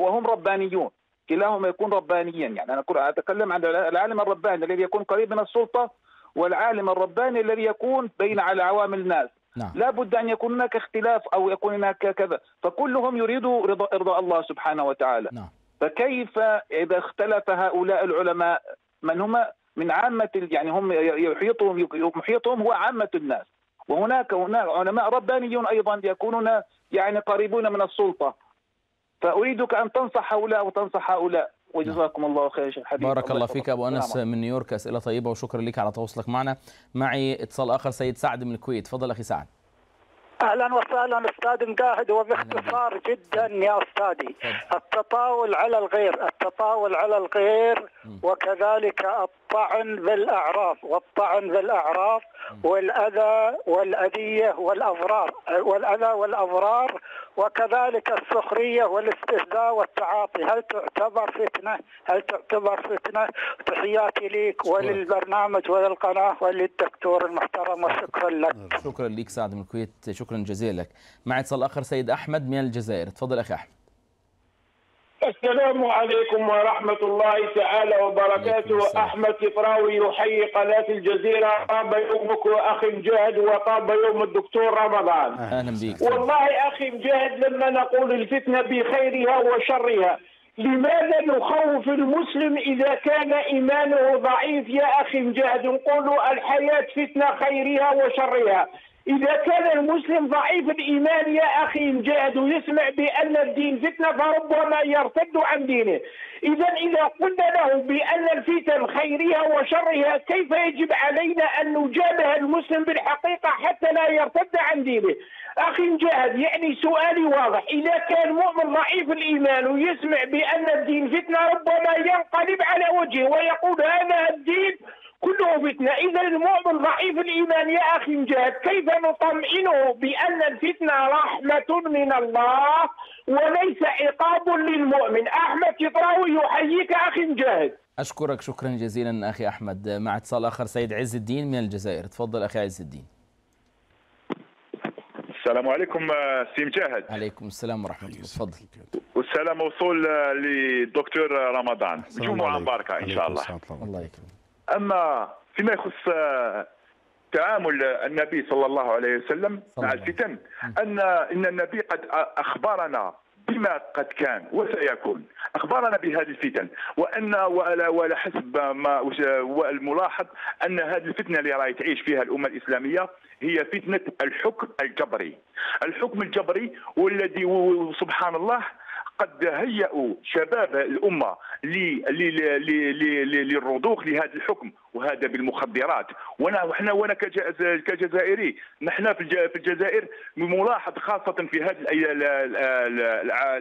وهم ربانيون كلاهما يكون ربانيا يعني أنا أتكلم عن العالم الرباني الذي يكون قريب من السلطة والعالم الرباني الذي يكون بين على عوام الناس نعم. لا بد أن يكون هناك اختلاف أو يكون هناك كذا فكلهم يريدوا رضا, رضا الله سبحانه وتعالى نعم. فكيف إذا اختلف هؤلاء العلماء من هم من عامة يعني هم يحيطهم محيطهم هو عامة الناس وهناك هناك علماء ربانيون أيضا يكونون يعني قريبون من السلطة فأريدك أن تنصح هؤلاء وتنصح هؤلاء وجزاكم الله خير شيخ حبيبي بارك الله فيك ابو انس نعم. من نيويورك اسئله طيبه وشكرا لك على تواصلك معنا معي اتصال اخر سيد سعد من الكويت تفضل اخي سعد اهلا وسهلا استاذ مجاهد وباختصار جدا يا استاذي التطاول على الغير التطاول على الغير وكذلك الطعن بالاعراض والطعن بالاعراض والاذى والاذيه والاضرار والاذى والاضرار وكذلك السخريه والاستهزاء والتعاطي هل تعتبر فتنه؟ هل تعتبر فتنه؟ تحياتي لك وللبرنامج وللقناه وللدكتور المحترم وشكرا لك. شكرا لك سعد من الكويت شكرا جزيلا لك. معي اتصال اخر سيد احمد من الجزائر تفضل اخي احمد. السلام عليكم ورحمة الله تعالى وبركاته أحمد كفراوي يحيي قناة الجزيرة طاب يومك وأخي مجاهد وطاب يوم الدكتور رمضان أهلا بك والله أخي مجاهد لما نقول الفتنة بخيرها وشرها لماذا نخوف المسلم إذا كان إيمانه ضعيف يا أخي مجاهد نقول الحياة فتنة خيرها وشرها إذا كان المسلم ضعيف الإيمان يا أخي الجاهد ويسمع بأن الدين فتنة فربما يرتد عن دينه إذا إذا قلنا له بأن الفتن خيرها وشرها كيف يجب علينا أن نجابه المسلم بالحقيقة حتى لا يرتد عن دينه أخي مجاهد يعني سؤالي واضح إذا كان مؤمن ضعيف الإيمان ويسمع بأن الدين فتنة ربما ينقلب على وجهه ويقول هذا الدين كله فتنة إذا المؤمن ضعيف الإيمان يا أخي مجاهد كيف نطمئنه بأن الفتنة رحمة من الله وليس عقاب للمؤمن أحمد شطراوي يحييك أخي مجاهد أشكرك شكرا جزيلا أخي أحمد مع اتصال آخر سيد عز الدين من الجزائر تفضل أخي عز الدين السلام عليكم آه، سي مجاهد عليكم السلام ورحمه الله تفضل والسلام وصول للدكتور آه، آه، رمضان جمعه مباركه ان شاء الله الله يكرمك اما فيما يخص آه، تعامل النبي صلى الله عليه وسلم مع الفتن ان ان النبي قد اخبرنا بما قد كان وسيكون اخبرنا بهذه الفتن وان ولا, ولا حسب ما الملاحظ ان هذه الفتنه اللي راهي تعيش فيها الامه الاسلاميه هي فتنه الحكم الجبري الحكم الجبري والذي سبحان الله قد هيئوا شباب الامه للرضوخ لهذا الحكم وهذا بالمخدرات وانا وحنا وانا كجزائري نحن في الجزائر ملاحظ خاصه في هذه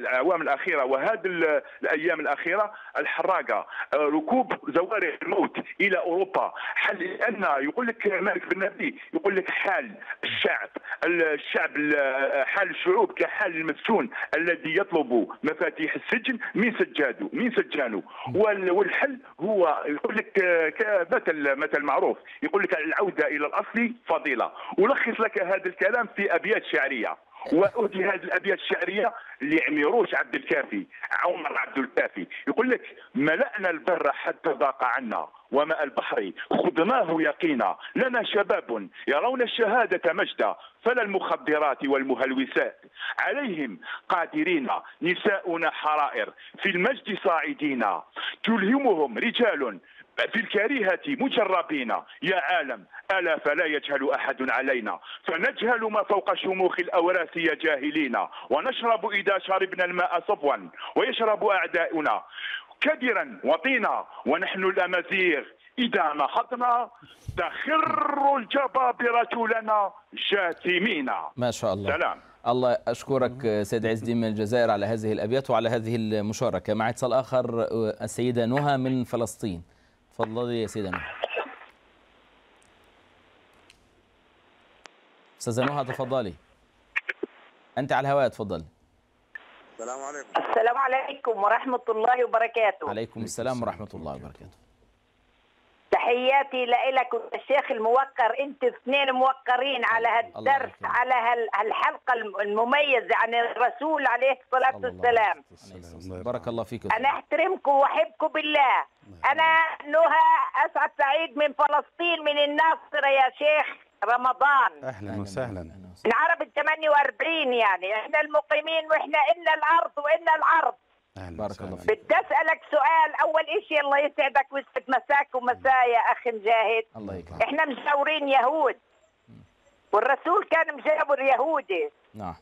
الاعوام الاخيره وهذه الايام الاخيره الحراقه ركوب زوارق الموت الى اوروبا حل لان يقول لك مالك بن نبي يقول لك حال الشعب الشعب حال الشعوب كحال المسجون الذي يطلب مفاتيح السجن من سجاده من سجانه والحل هو يقول لك مثل مثل معروف يقول لك العوده الى الاصل فضيله الخص لك هذا الكلام في ابيات شعريه واهدي هذه الابيات الشعريه لعميروش عبد الكافي عمر عبد الكافي يقول لك ملأنا البر حتى ضاق عنا وماء البحر خضناه يقينا لنا شباب يرون الشهادة مجدا فلا المخدرات والمهلوسات عليهم قادرين نساؤنا حرائر في المجد صاعدين تلهمهم رجال في الكريهة مجربين يا عالم ألا فلا يجهل أحد علينا فنجهل ما فوق شموخ الأوراس جاهلين ونشرب إذا شربنا الماء صفوا ويشرب أعداؤنا كدرا وطينا ونحن الأمازيغ إذا نهضنا تخر الجبابرة لنا جاثمين ما شاء الله سلام الله أشكرك سيد عز الدين من الجزائر على هذه الأبيات وعلى هذه المشاركة مع اتصال آخر السيدة نهى من فلسطين تفضلي يا سيدنا استاذه نهى تفضلي انت على الهواء تفضلي السلام عليكم السلام عليكم ورحمه الله وبركاته عليكم السلام ورحمه الله وبركاته تحياتي لك والشيخ الموقر انت اثنين موقرين على هالدرس على هالحلقه المميزه عن الرسول عليه الصلاه والسلام بارك الله فيك انا احترمكم واحبكم بالله انا نهى اسعد سعيد من فلسطين من الناصره يا شيخ رمضان اهلا وسهلا من عرب ال 48 يعني احنا المقيمين واحنا إلا الارض وان العرض بارك الله فيك بدي اسالك سؤال اول شيء الله يسعدك ويسعد مساك يا اخ مجاهد الله يكرمك احنا مجاورين يهود والرسول كان مجاور يهودي نعم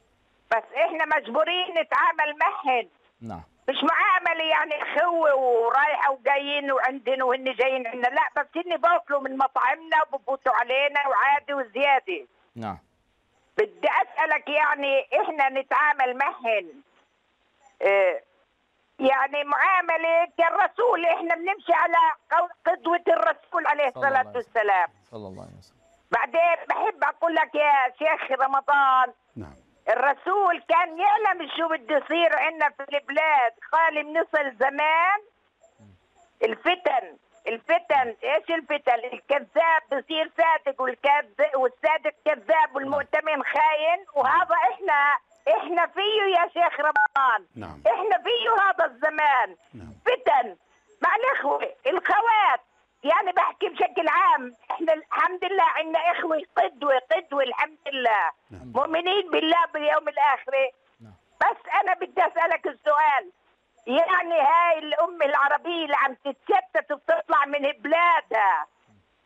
بس احنا مجبورين نتعامل معهم نعم مش معاملة يعني اخوة ورايحة وجايين وعندن وهن جايين عندنا لا بس هن باكلوا من مطاعمنا وببوتوا علينا وعادي وزيادة نعم بدي اسألك يعني احنا نتعامل معهم اه يعني معاملة الرسول احنا بنمشي على قدوة الرسول عليه الصلاة والسلام صلى الله عليه وسلم بعدين بحب اقول لك يا شيخ رمضان نعم الرسول كان يعلم شو بده يصير عندنا في البلاد قال بنصل زمان الفتن الفتن ايش الفتن الكذاب بصير صادق والكذاب والصادق كذاب والمؤتمن خاين وهذا احنا احنا فيه يا شيخ رمضان نعم. احنا فيه هذا الزمان نعم. فتن مع الاخوه الخوات يعني بحكي بشكل عام احنا الحمد لله عندنا اخوه قدوه قدوه الحمد لله نعم. مؤمنين بالله باليوم الاخر نعم. بس انا بدي اسالك السؤال يعني هاي الأمة العربية اللي عم تتشتت وبتطلع من بلادها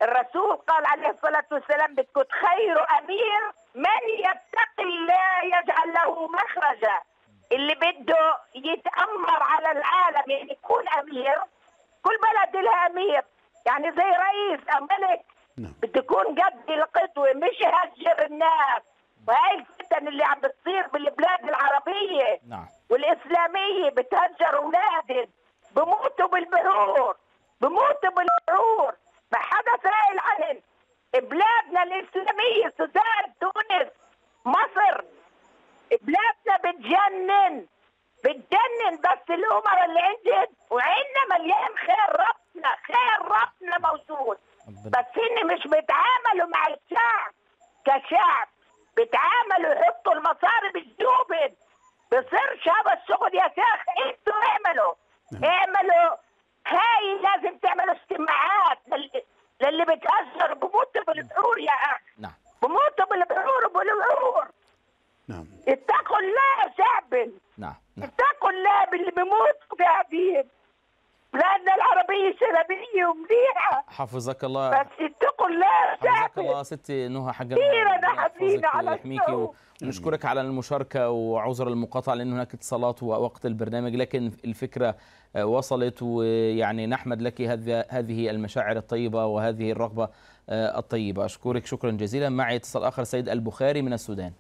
الرسول قال عليه الصلاة والسلام بتكون خير أمير من يتقي الله يجعل له مخرجا اللي بده يتأمر على العالم يعني يكون أمير كل بلد لها أمير يعني زي رئيس أو ملك نعم. بده يكون قد القدوة مش يهجر الناس وهي الفتن اللي عم بتصير بالبلاد العربية نعم. والإسلامية بتهجر أولادهم بموتوا بالبرور بموتوا بالبرور ما حدث راي العلم بلادنا الاسلاميه السودان تونس مصر بلادنا بتجنن بتجنن بس الأمر اللي عندنا وعندنا مليان خير ربنا خير ربنا موجود بس ان مش بيتعاملوا مع الشعب كشعب بيتعاملوا يحطوا المصاري بالجوبن بصير هذا الشغل يا شيخ إيه انتوا اعملوا نعم. اعملوا للي بتاثر بموت بالشعور نعم. يا اخي نعم بموت بالشعور وبالعور نعم اتقوا الله يا شعب نعم. نعم, اتقوا الله باللي بيموتوا قاعدين بلادنا العربية الشلبية ومليحة حفظك الله بس اتقوا الله حفظك الله ستي نهى حاجة كثيرا حزينة على الشعوب نشكرك على المشاركة وعذر المقاطعة لأن هناك اتصالات ووقت البرنامج لكن الفكرة وصلت ويعني نحمد لك هذه المشاعر الطيبة وهذه الرغبة آه، الطيبة أشكرك شكرا جزيلا معي اتصال آخر سيد البخاري من السودان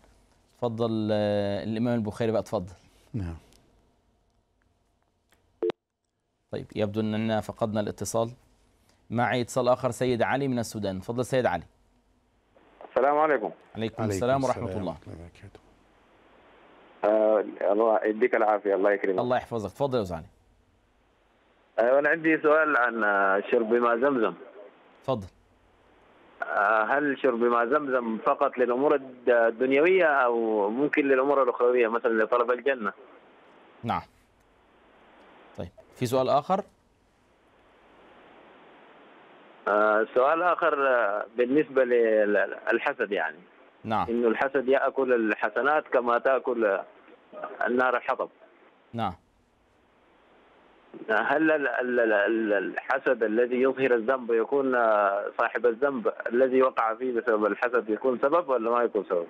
تفضل آه، الإمام البخاري بقى تفضل نعم طيب يبدو اننا فقدنا الاتصال معي اتصال اخر سيد علي من السودان تفضل سيد علي السلام عليكم عليكم, عليكم السلام ورحمه السلام. الله آه، الله يديك العافيه الله يكرمك الله يحفظك تفضل يا استاذ علي آه، انا عندي سؤال عن آه، شرب ماء زمزم تفضل هل شرب ماء زمزم فقط للامور الدنيويه او ممكن للامور الاخرويه مثلا لطلب الجنه نعم في سؤال آخر؟ آه، سؤال آخر آه، بالنسبة للحسد يعني نعم إنه الحسد يأكل الحسنات كما تأكل النار الحطب نعم هل الحسد الذي يظهر الذنب يكون آه، صاحب الذنب الذي وقع فيه بسبب الحسد يكون سبب ولا ما يكون سبب؟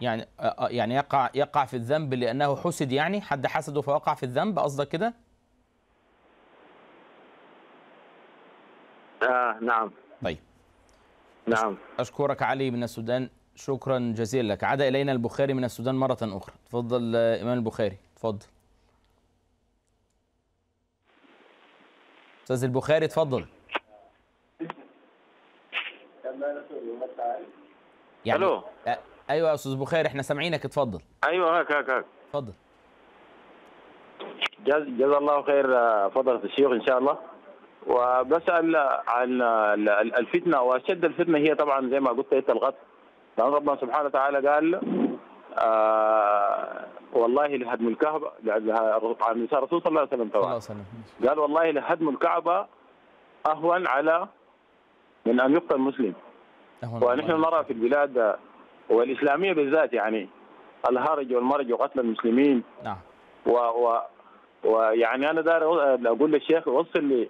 يعني يعني يقع يقع في الذنب لانه حسد يعني حد حسده فوقع في الذنب قصدك كده؟ آه نعم طيب نعم أشكرك علي من السودان شكرا جزيلا لك عاد إلينا البخاري من السودان مرة أخرى تفضل آه، إمام البخاري تفضل أستاذ البخاري تفضل يعني الو آه، ايوه يا استاذ بخير احنا سامعينك اتفضل ايوه هاك هاك هاك اتفضل جزا الله خير آه، فضلة الشيوخ ان شاء الله وبسال عن الفتنه واشد الفتنه هي طبعا زي ما قلت هي الغط لان ربنا سبحانه وتعالى قال آه والله لهدم الكعبه عن لسان الرسول صلى الله عليه وسلم طبعا قال والله لهدم الكعبه اهون على من ان يقتل مسلم ونحن نرى في البلاد والاسلاميه بالذات يعني الهرج والمرج وقتل المسلمين نعم و, و ويعني انا داير اقول للشيخ وصل لي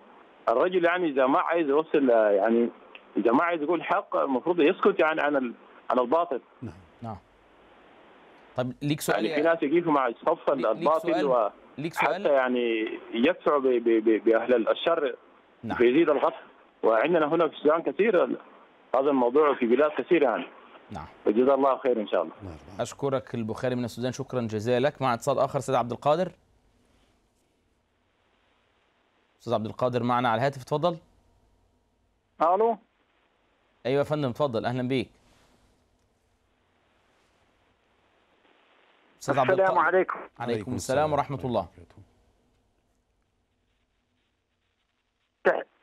الرجل يعني اذا ما عايز يوصل يعني اذا ما عايز يقول حق المفروض يسكت يعني عن عن الباطل نعم نعم طيب ليك سؤال يعني في ناس يقيفوا مع الصف الباطل و ليك سؤال حتى يعني يدفعوا باهل الشر نعم. فيزيد الغصب وعندنا هنا في السودان كثير هذا الموضوع في بلاد كثيره يعني نعم جزاه الله خير ان شاء الله اشكرك البخاري من السودان شكرا جزيلا لك مع اتصال اخر سيد عبد القادر استاذ عبد القادر معنا على الهاتف اتفضل الو ايوه يا فندم اتفضل اهلا بيك استاذ عبد القادر السلام عليكم عليكم السلام ورحمه الله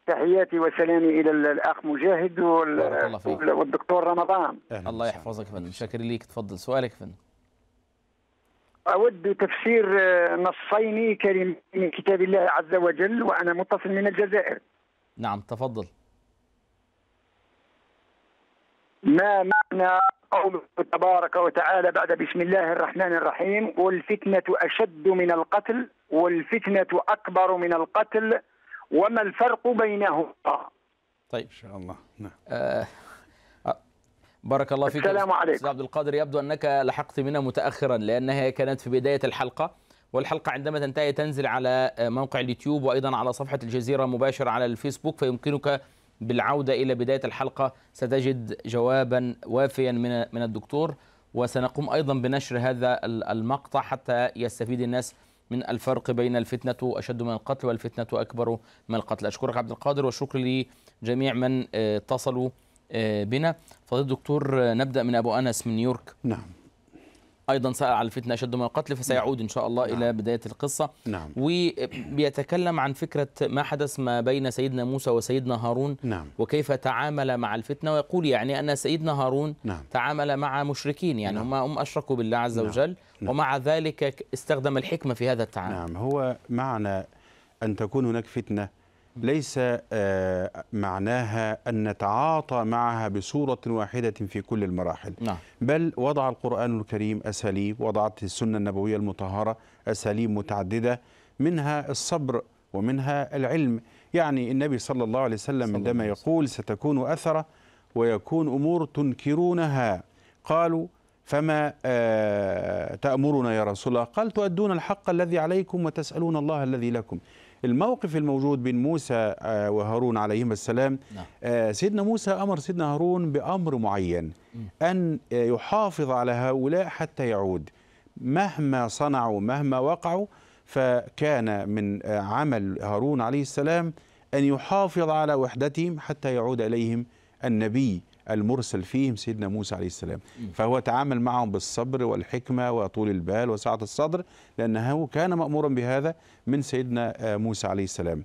تحياتي وسلامي الى الاخ مجاهد وال... والدكتور رمضان الله يحفظك يا فندم شاكر ليك تفضل سؤالك يا فندم أود تفسير آه، نصين كلمتين من كتاب الله عز وجل وأنا متصل من الجزائر نعم تفضل ما معنى قوله تبارك وتعالى بعد بسم الله الرحمن الرحيم والفتنة أشد من القتل والفتنة أكبر من القتل وما الفرق بينهما طيب إن شاء الله نعم آه بارك الله فيك السلام عليكم استاذ عبد القادر يبدو انك لحقت بنا متاخرا لانها كانت في بدايه الحلقه والحلقه عندما تنتهي تنزل على موقع اليوتيوب وايضا على صفحه الجزيره مباشره على الفيسبوك فيمكنك بالعوده الى بدايه الحلقه ستجد جوابا وافيا من من الدكتور وسنقوم ايضا بنشر هذا المقطع حتى يستفيد الناس من الفرق بين الفتنة أشد من القتل والفتنة أكبر من القتل أشكرك عبد القادر والشكر لجميع من آه، اتصلوا آه، بنا فضيله الدكتور نبدا من ابو انس من نيويورك نعم ايضا سال على الفتنه اشد من القتل فسيعود ان شاء الله نعم. الى بدايه القصه نعم وبيتكلم عن فكره ما حدث ما بين سيدنا موسى وسيدنا هارون نعم. وكيف تعامل مع الفتنه ويقول يعني ان سيدنا هارون نعم. تعامل مع مشركين يعني نعم. هم هم اشركوا بالله عز نعم. وجل نعم. ومع ذلك استخدم الحكمه في هذا التعامل نعم هو معنى ان تكون هناك فتنه ليس آه، معناها أن نتعاطى معها بصورة واحدة في كل المراحل نعم. بل وضع القرآن الكريم أساليب وضعت السنة النبوية المطهرة أساليب متعددة منها الصبر ومنها العلم يعني النبي صلى الله عليه وسلم عندما يقول ستكون أثرة ويكون أمور تنكرونها قالوا فما آه، تأمرنا يا رسول الله قال تؤدون الحق الذي عليكم وتسألون الله الذي لكم الموقف الموجود بين موسى آه، وهارون عليهما السلام نعم. آه، سيدنا موسى أمر سيدنا هارون بأمر معين أن آه، يحافظ على هؤلاء حتى يعود مهما صنعوا مهما وقعوا فكان من عمل هارون عليه السلام أن يحافظ على وحدتهم حتى يعود إليهم النبي المرسل فيهم سيدنا موسى عليه السلام فهو تعامل معهم بالصبر والحكمة وطول البال وسعة الصدر لأنه كان مأمورا بهذا من سيدنا آه، موسى عليه السلام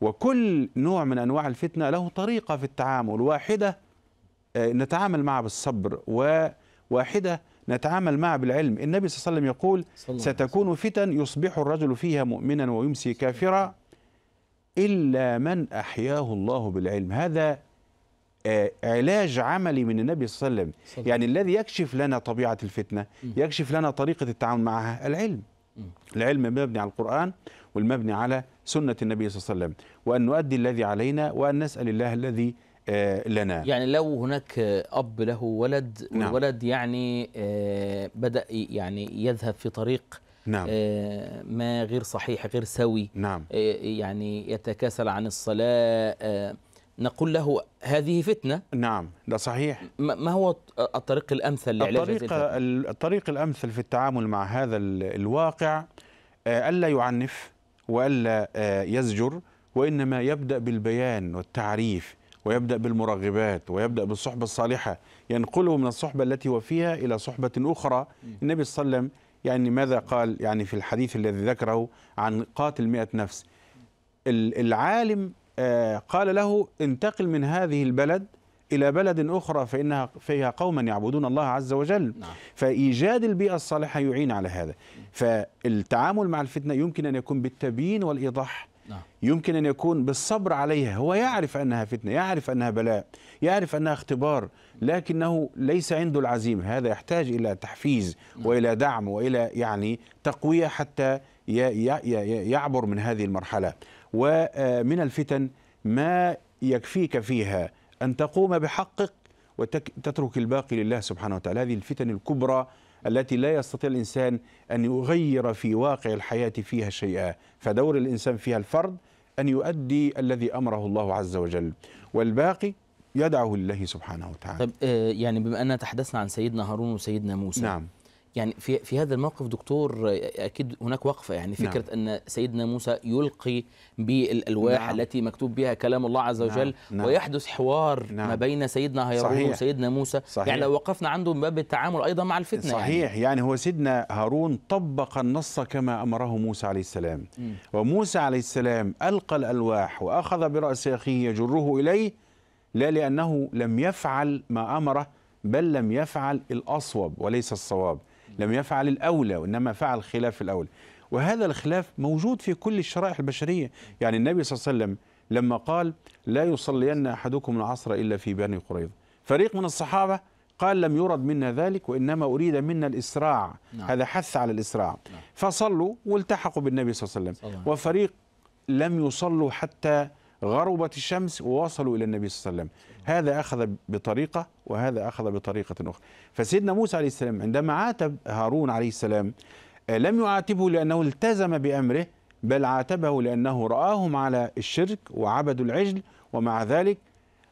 وكل نوع من أنواع الفتنة له طريقة في التعامل واحدة آه، نتعامل معها بالصبر وواحدة نتعامل معها بالعلم النبي صلى الله عليه وسلم يقول ستكون فتن يصبح الرجل فيها مؤمنا ويمسي كافرا إلا من أحياه الله بالعلم هذا آه، علاج عملي من النبي صلى الله عليه وسلم يعني الذي يكشف لنا طبيعة الفتنة يكشف لنا طريقة التعامل معها العلم العلم مبني على القرآن والمبني على سنة النبي صلى الله عليه وسلم وأن نؤدي الذي علينا وأن نسأل الله الذي آه، لنا يعني لو هناك أب له ولد نعم. ولد يعني آه، بدأ يعني يذهب في طريق نعم. ما غير صحيح غير سوي نعم. يعني يتكاسل عن الصلاة نقول له هذه فتنة نعم ده صحيح ما هو الطريق الأمثل لعلاج الطريق, الطريق الأمثل في التعامل مع هذا الواقع آه، ألا يعنف وألا آه، يزجر وإنما يبدأ بالبيان والتعريف ويبدأ بالمرغبات ويبدأ بالصحبة الصالحة ينقله يعني من الصحبة التي هو فيها إلى صحبة أخرى النبي صلى الله عليه وسلم يعني ماذا قال يعني في الحديث الذي ذكره عن قاتل مئة نفس العالم آه، قال له انتقل من هذه البلد إلى بلد أخرى فإنها فيها قوما يعبدون الله عز وجل نعم. فإيجاد البيئة الصالحة يعين على هذا فالتعامل مع الفتنة يمكن أن يكون بالتبيين والإيضاح نعم. يمكن أن يكون بالصبر عليها هو يعرف أنها فتنة يعرف أنها بلاء يعرف أنها اختبار لكنه ليس عنده العزيمة هذا يحتاج إلى تحفيز نعم. وإلى دعم وإلى يعني تقوية حتى يعبر من هذه المرحلة ومن الفتن ما يكفيك فيها أن تقوم بحقك وتترك الباقي لله سبحانه وتعالى هذه الفتن الكبرى التي لا يستطيع الإنسان أن يغير في واقع الحياة فيها شيئا فدور الإنسان فيها الفرد أن يؤدي الذي أمره الله عز وجل والباقي يدعه لله سبحانه وتعالى طب آه، يعني بما أننا تحدثنا عن سيدنا هارون وسيدنا موسى نعم يعني في في هذا الموقف دكتور اكيد هناك وقفه يعني نعم. فكره نعم. ان سيدنا موسى يلقي بالالواح نعم. التي مكتوب بها كلام الله عز نعم. وجل نعم. ويحدث حوار نعم. ما بين سيدنا هارون صحيح. وسيدنا موسى يعني صحيح. يعني لو وقفنا عنده من باب التعامل ايضا مع الفتنه يعني. صحيح يعني, يعني هو سيدنا هارون طبق النص كما امره موسى عليه السلام م. وموسى عليه السلام القى الالواح واخذ براس اخيه يجره اليه لا لانه لم يفعل ما امره بل لم يفعل الاصوب وليس الصواب لم يفعل الأولى وإنما فعل خلاف الأولى وهذا الخلاف موجود في كل الشرائح البشرية يعني النبي صلى الله عليه وسلم لما قال لا يصلين أحدكم العصر إلا في بني قريظة فريق من الصحابة قال لم يرد منا ذلك وإنما أريد منا الإسراع نعم. هذا حث على الإسراع نعم. فصلوا والتحقوا بالنبي صلى الله عليه وسلم وفريق لم يصلوا حتى غربت الشمس ووصلوا إلى النبي صلى الله عليه وسلم هذا أخذ بطريقة وهذا أخذ بطريقة أخرى فسيدنا موسى عليه السلام عندما عاتب هارون عليه السلام آه، لم يعاتبه لأنه التزم بأمره بل عاتبه لأنه رآهم على الشرك وعبدوا العجل ومع ذلك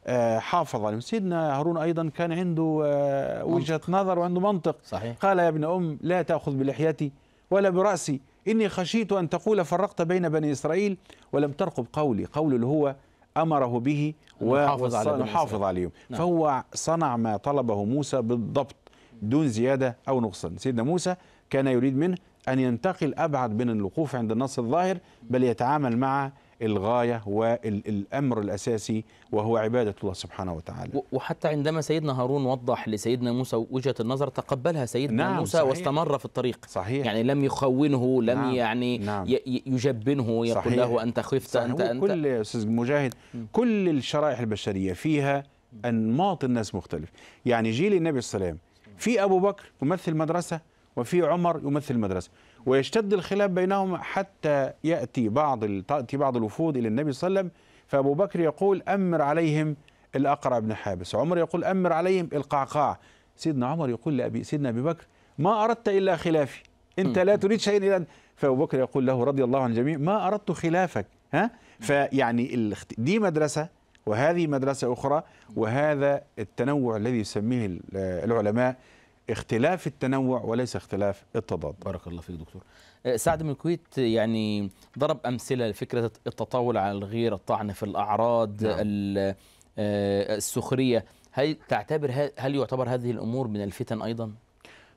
آه، حافظ عليهم سيدنا هارون أيضا كان عنده آه، وجهة نظر وعنده منطق صحيح. قال يا ابن أم لا تأخذ بلحيتي ولا برأسي إني خشيت أن تقول فرقت بين بني إسرائيل ولم ترقب قولي قول اللي هو أمره به ونحافظ عليهم نعم. فهو صنع ما طلبه موسى بالضبط دون زيادة أو نقصان سيدنا موسى كان يريد منه أن ينتقل أبعد من الوقوف عند النص الظاهر بل يتعامل مع الغاية والأمر الأساسي وهو عبادة الله سبحانه وتعالى وحتى عندما سيدنا هارون وضح لسيدنا موسى وجهة النظر تقبلها سيدنا نعم موسى صحيح واستمر في الطريق صحيح يعني لم يخونه لم نعم يعني نعم يجبنه يقول صحيح له أنت خفت صحيح أنت أنت كل أستاذ مجاهد كل الشرائح البشرية فيها أنماط الناس مختلف يعني جيل النبي السلام في أبو بكر يمثل مدرسة وفي عمر يمثل مدرسة ويشتد الخلاف بينهما حتى يأتي بعض تأتي بعض الوفود إلى النبي صلى الله عليه وسلم فأبو بكر يقول أمر عليهم الأقرع بن حابس عمر يقول أمر عليهم القعقاع سيدنا عمر يقول لأبي سيدنا أبي بكر ما أردت إلا خلافي أنت لا تريد شيئا اذا فأبو بكر يقول له رضي الله عن الجميع ما أردت خلافك ها فيعني دي مدرسة وهذه مدرسة أخرى وهذا التنوع الذي يسميه العلماء اختلاف التنوع وليس اختلاف التضاد بارك الله فيك دكتور آه، سعد من الكويت يعني ضرب أمثلة لفكرة التطاول على الغير الطعن في الأعراض نعم. آه، السخرية هل تعتبر هل يعتبر هذه الأمور من الفتن أيضا؟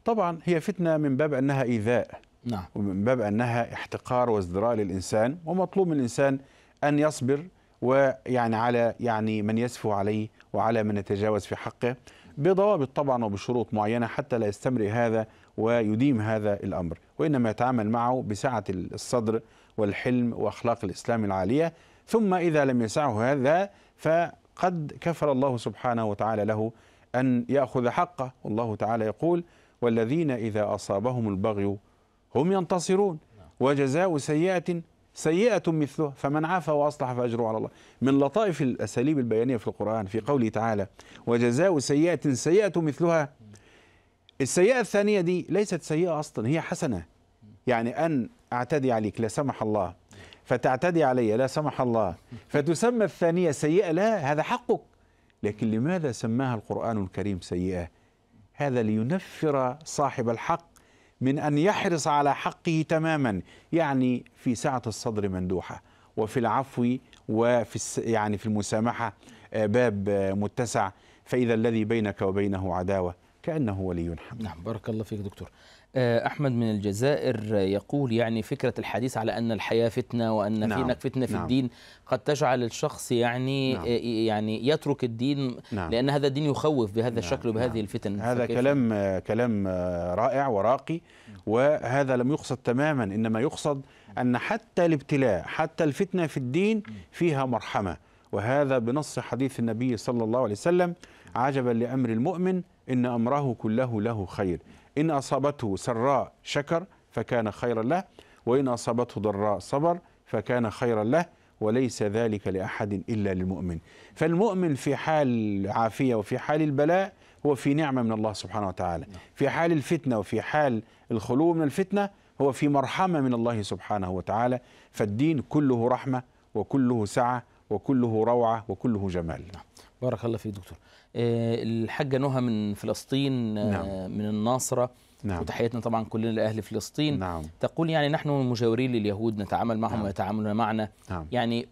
طبعا هي فتنة من باب أنها إيذاء نعم. ومن باب أنها احتقار وازدراء للإنسان ومطلوب من الإنسان أن يصبر ويعني على يعني من يسفو عليه وعلى من يتجاوز في حقه بضوابط طبعا وبشروط معينة حتى لا يستمر هذا ويديم هذا الأمر وإنما يتعامل معه بسعة الصدر والحلم وأخلاق الإسلام العالية ثم إذا لم يسعه هذا فقد كفر الله سبحانه وتعالى له أن يأخذ حقه والله تعالى يقول والذين إذا أصابهم البغي هم ينتصرون وجزاء سيئة سيئة مثله فمن عافى وأصلح فأجره على الله من لطائف الأساليب البيانية في القرآن في قوله تعالى وجزاء سيئة سيئة مثلها السيئة الثانية دي ليست سيئة أصلا هي حسنة يعني أن أعتدي عليك لا سمح الله فتعتدي علي لا سمح الله فتسمى الثانية سيئة لا هذا حقك لكن لماذا سماها القرآن الكريم سيئة هذا لينفر صاحب الحق من أن يحرص على حقه تماما يعني في سعة الصدر مندوحة وفي العفو وفي يعني في المسامحة آه، باب آه، متسع فإذا الذي بينك وبينه عداوة كأنه ولي حمد نعم بارك الله فيك دكتور آه، أحمد من الجزائر يقول يعني فكرة الحديث على أن الحياة فتنة وأن نعم. في فتنة في نعم. الدين قد تجعل الشخص يعني نعم. آه، يعني يترك الدين نعم. لأن هذا الدين يخوف بهذا نعم. الشكل وبهذه نعم. الفتن هذا كلام كلام رائع وراقي وهذا لم يقصد تماما إنما يقصد أن حتى الابتلاء حتى الفتنة في الدين فيها مرحمة وهذا بنص حديث النبي صلى الله عليه وسلم عجبا لأمر المؤمن إن أمره كله له خير إن أصابته سراء شكر فكان خيرا له وإن أصابته ضراء صبر فكان خيرا له وليس ذلك لأحد إلا للمؤمن فالمؤمن في حال العافية وفي حال البلاء هو في نعمة من الله سبحانه وتعالى نعم. في حال الفتنة وفي حال الخلو من الفتنة هو في مرحمة من الله سبحانه وتعالى فالدين كله رحمة وكله سعة وكله روعة وكله جمال نعم. بارك الله فيك دكتور آه، الحاجة نهى من فلسطين آه، نعم. من الناصرة نعم. وتحياتنا طبعا كلنا لأهل فلسطين نعم. تقول يعني نحن مجاورين لليهود نتعامل معهم نعم. ويتعاملون معنا نعم. يعني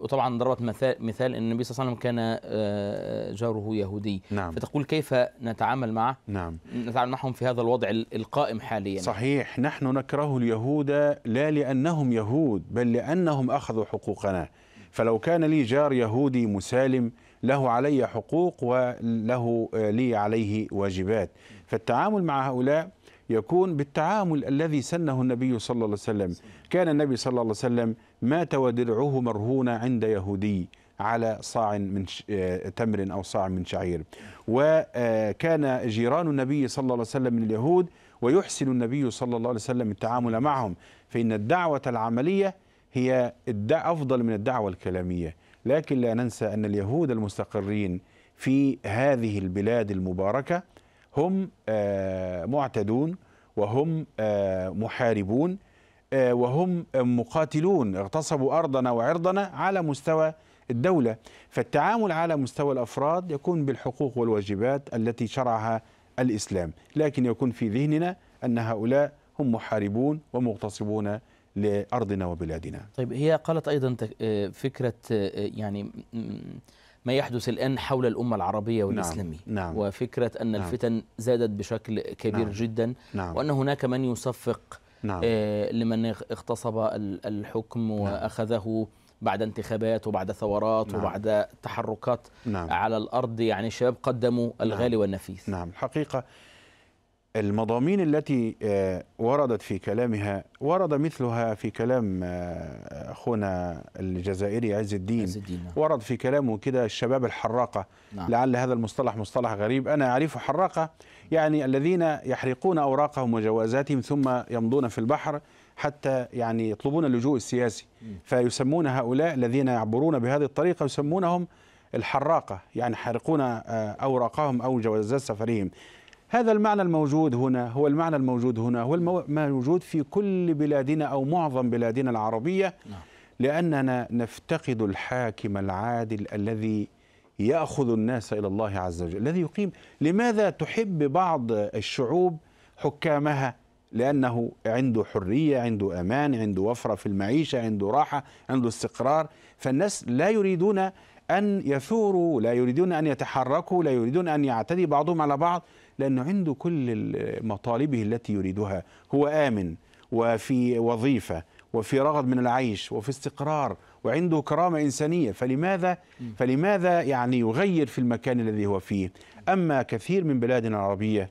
وطبعا ضربت مثال, مثال أن النبي صلى الله عليه وسلم كان آه، جاره يهودي نعم. فتقول كيف نتعامل مع نعم. نتعامل معهم في هذا الوضع القائم حاليا صحيح نحن نكره اليهود لا لأنهم يهود بل لأنهم أخذوا حقوقنا فلو كان لي جار يهودي مسالم له علي حقوق وله آه، لي عليه واجبات فالتعامل مع هؤلاء يكون بالتعامل الذي سنه النبي صلى الله عليه وسلم كان النبي صلى الله عليه وسلم مات ودرعه مرهونة عند يهودي على صاع من آه، تمر أو صاع من شعير وكان آه، جيران النبي صلى الله عليه وسلم من اليهود ويحسن النبي صلى الله عليه وسلم التعامل معهم فإن الدعوة العملية هي أفضل من الدعوة الكلامية لكن لا ننسى أن اليهود المستقرين في هذه البلاد المباركة هم آه، معتدون وهم آه، محاربون آه، وهم مقاتلون اغتصبوا أرضنا وعرضنا على مستوى الدولة فالتعامل على مستوى الأفراد يكون بالحقوق والواجبات التي شرعها الإسلام لكن يكون في ذهننا أن هؤلاء هم محاربون ومغتصبون لارضنا وبلادنا. طيب هي قالت ايضا آه، فكره آه، يعني ما يحدث الان حول الامه العربيه نعم، والاسلاميه نعم. نعم. وفكره ان نعم. الفتن زادت بشكل كبير نعم. جدا نعم. وان هناك من يصفق نعم. آه، لمن اغتصب الحكم نعم. واخذه بعد انتخابات وبعد ثورات نعم. وبعد تحركات نعم. على الارض يعني الشباب قدموا نعم. الغالي نعم. والنفيس. نعم الحقيقه المضامين التي آه، وردت في كلامها ورد مثلها في كلام آه، اخونا الجزائري عز الدين, عز الدين. نعم. ورد في كلامه كده الشباب الحراقه نعم. لعل هذا المصطلح مصطلح غريب انا اعرفه حراقه يعني الذين يحرقون اوراقهم وجوازاتهم ثم يمضون في البحر حتى يعني يطلبون اللجوء السياسي فيسمون هؤلاء الذين يعبرون بهذه الطريقه يسمونهم الحراقه يعني حارقون آه، اوراقهم او جوازات سفرهم هذا المعنى الموجود هنا هو المعنى الموجود هنا هو الموجود في كل بلادنا أو معظم بلادنا العربية نعم. لأننا نفتقد الحاكم العادل الذي يأخذ الناس إلى الله عز وجل الذي يقيم لماذا تحب بعض الشعوب حكامها لأنه عنده حرية عنده أمان عنده وفرة في المعيشة عنده راحة عنده استقرار فالناس لا يريدون أن يثوروا لا يريدون أن يتحركوا لا يريدون أن يعتدي بعضهم على بعض لأنه عنده كل مطالبه التي يريدها هو آمن وفي وظيفة وفي رغد من العيش وفي استقرار وعنده كرامة إنسانية فلماذا فلماذا يعني يغير في المكان الذي هو فيه أما كثير من بلادنا العربية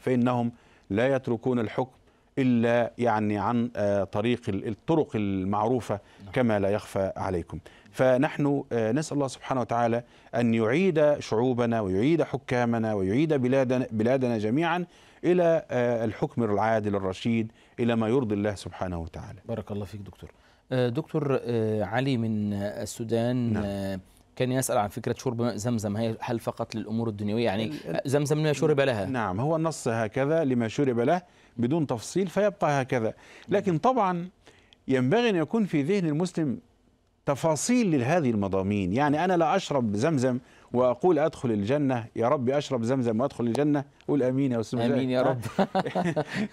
فإنهم لا يتركون الحكم إلا يعني عن آه، طريق الطرق المعروفة نعم. كما لا يخفى عليكم فنحن آه، نسأل الله سبحانه وتعالى أن يعيد شعوبنا ويعيد حكامنا ويعيد بلادنا, بلادنا جميعا إلى آه، الحكم العادل الرشيد إلى ما يرضي الله سبحانه وتعالى بارك الله فيك دكتور آه، دكتور علي من السودان نعم. كان يسأل عن فكرة شرب ماء زمزم هي هل فقط للأمور الدنيوية يعني زمزم لما شرب لها نعم هو النص هكذا لما شرب له بدون تفصيل فيبقى هكذا لكن طبعا ينبغي أن يكون في ذهن المسلم تفاصيل لهذه المضامين يعني أنا لا أشرب زمزم واقول ادخل الجنه يا رب اشرب زمزم وادخل الجنه قول امين يا استاذ امين (laughs) يا رب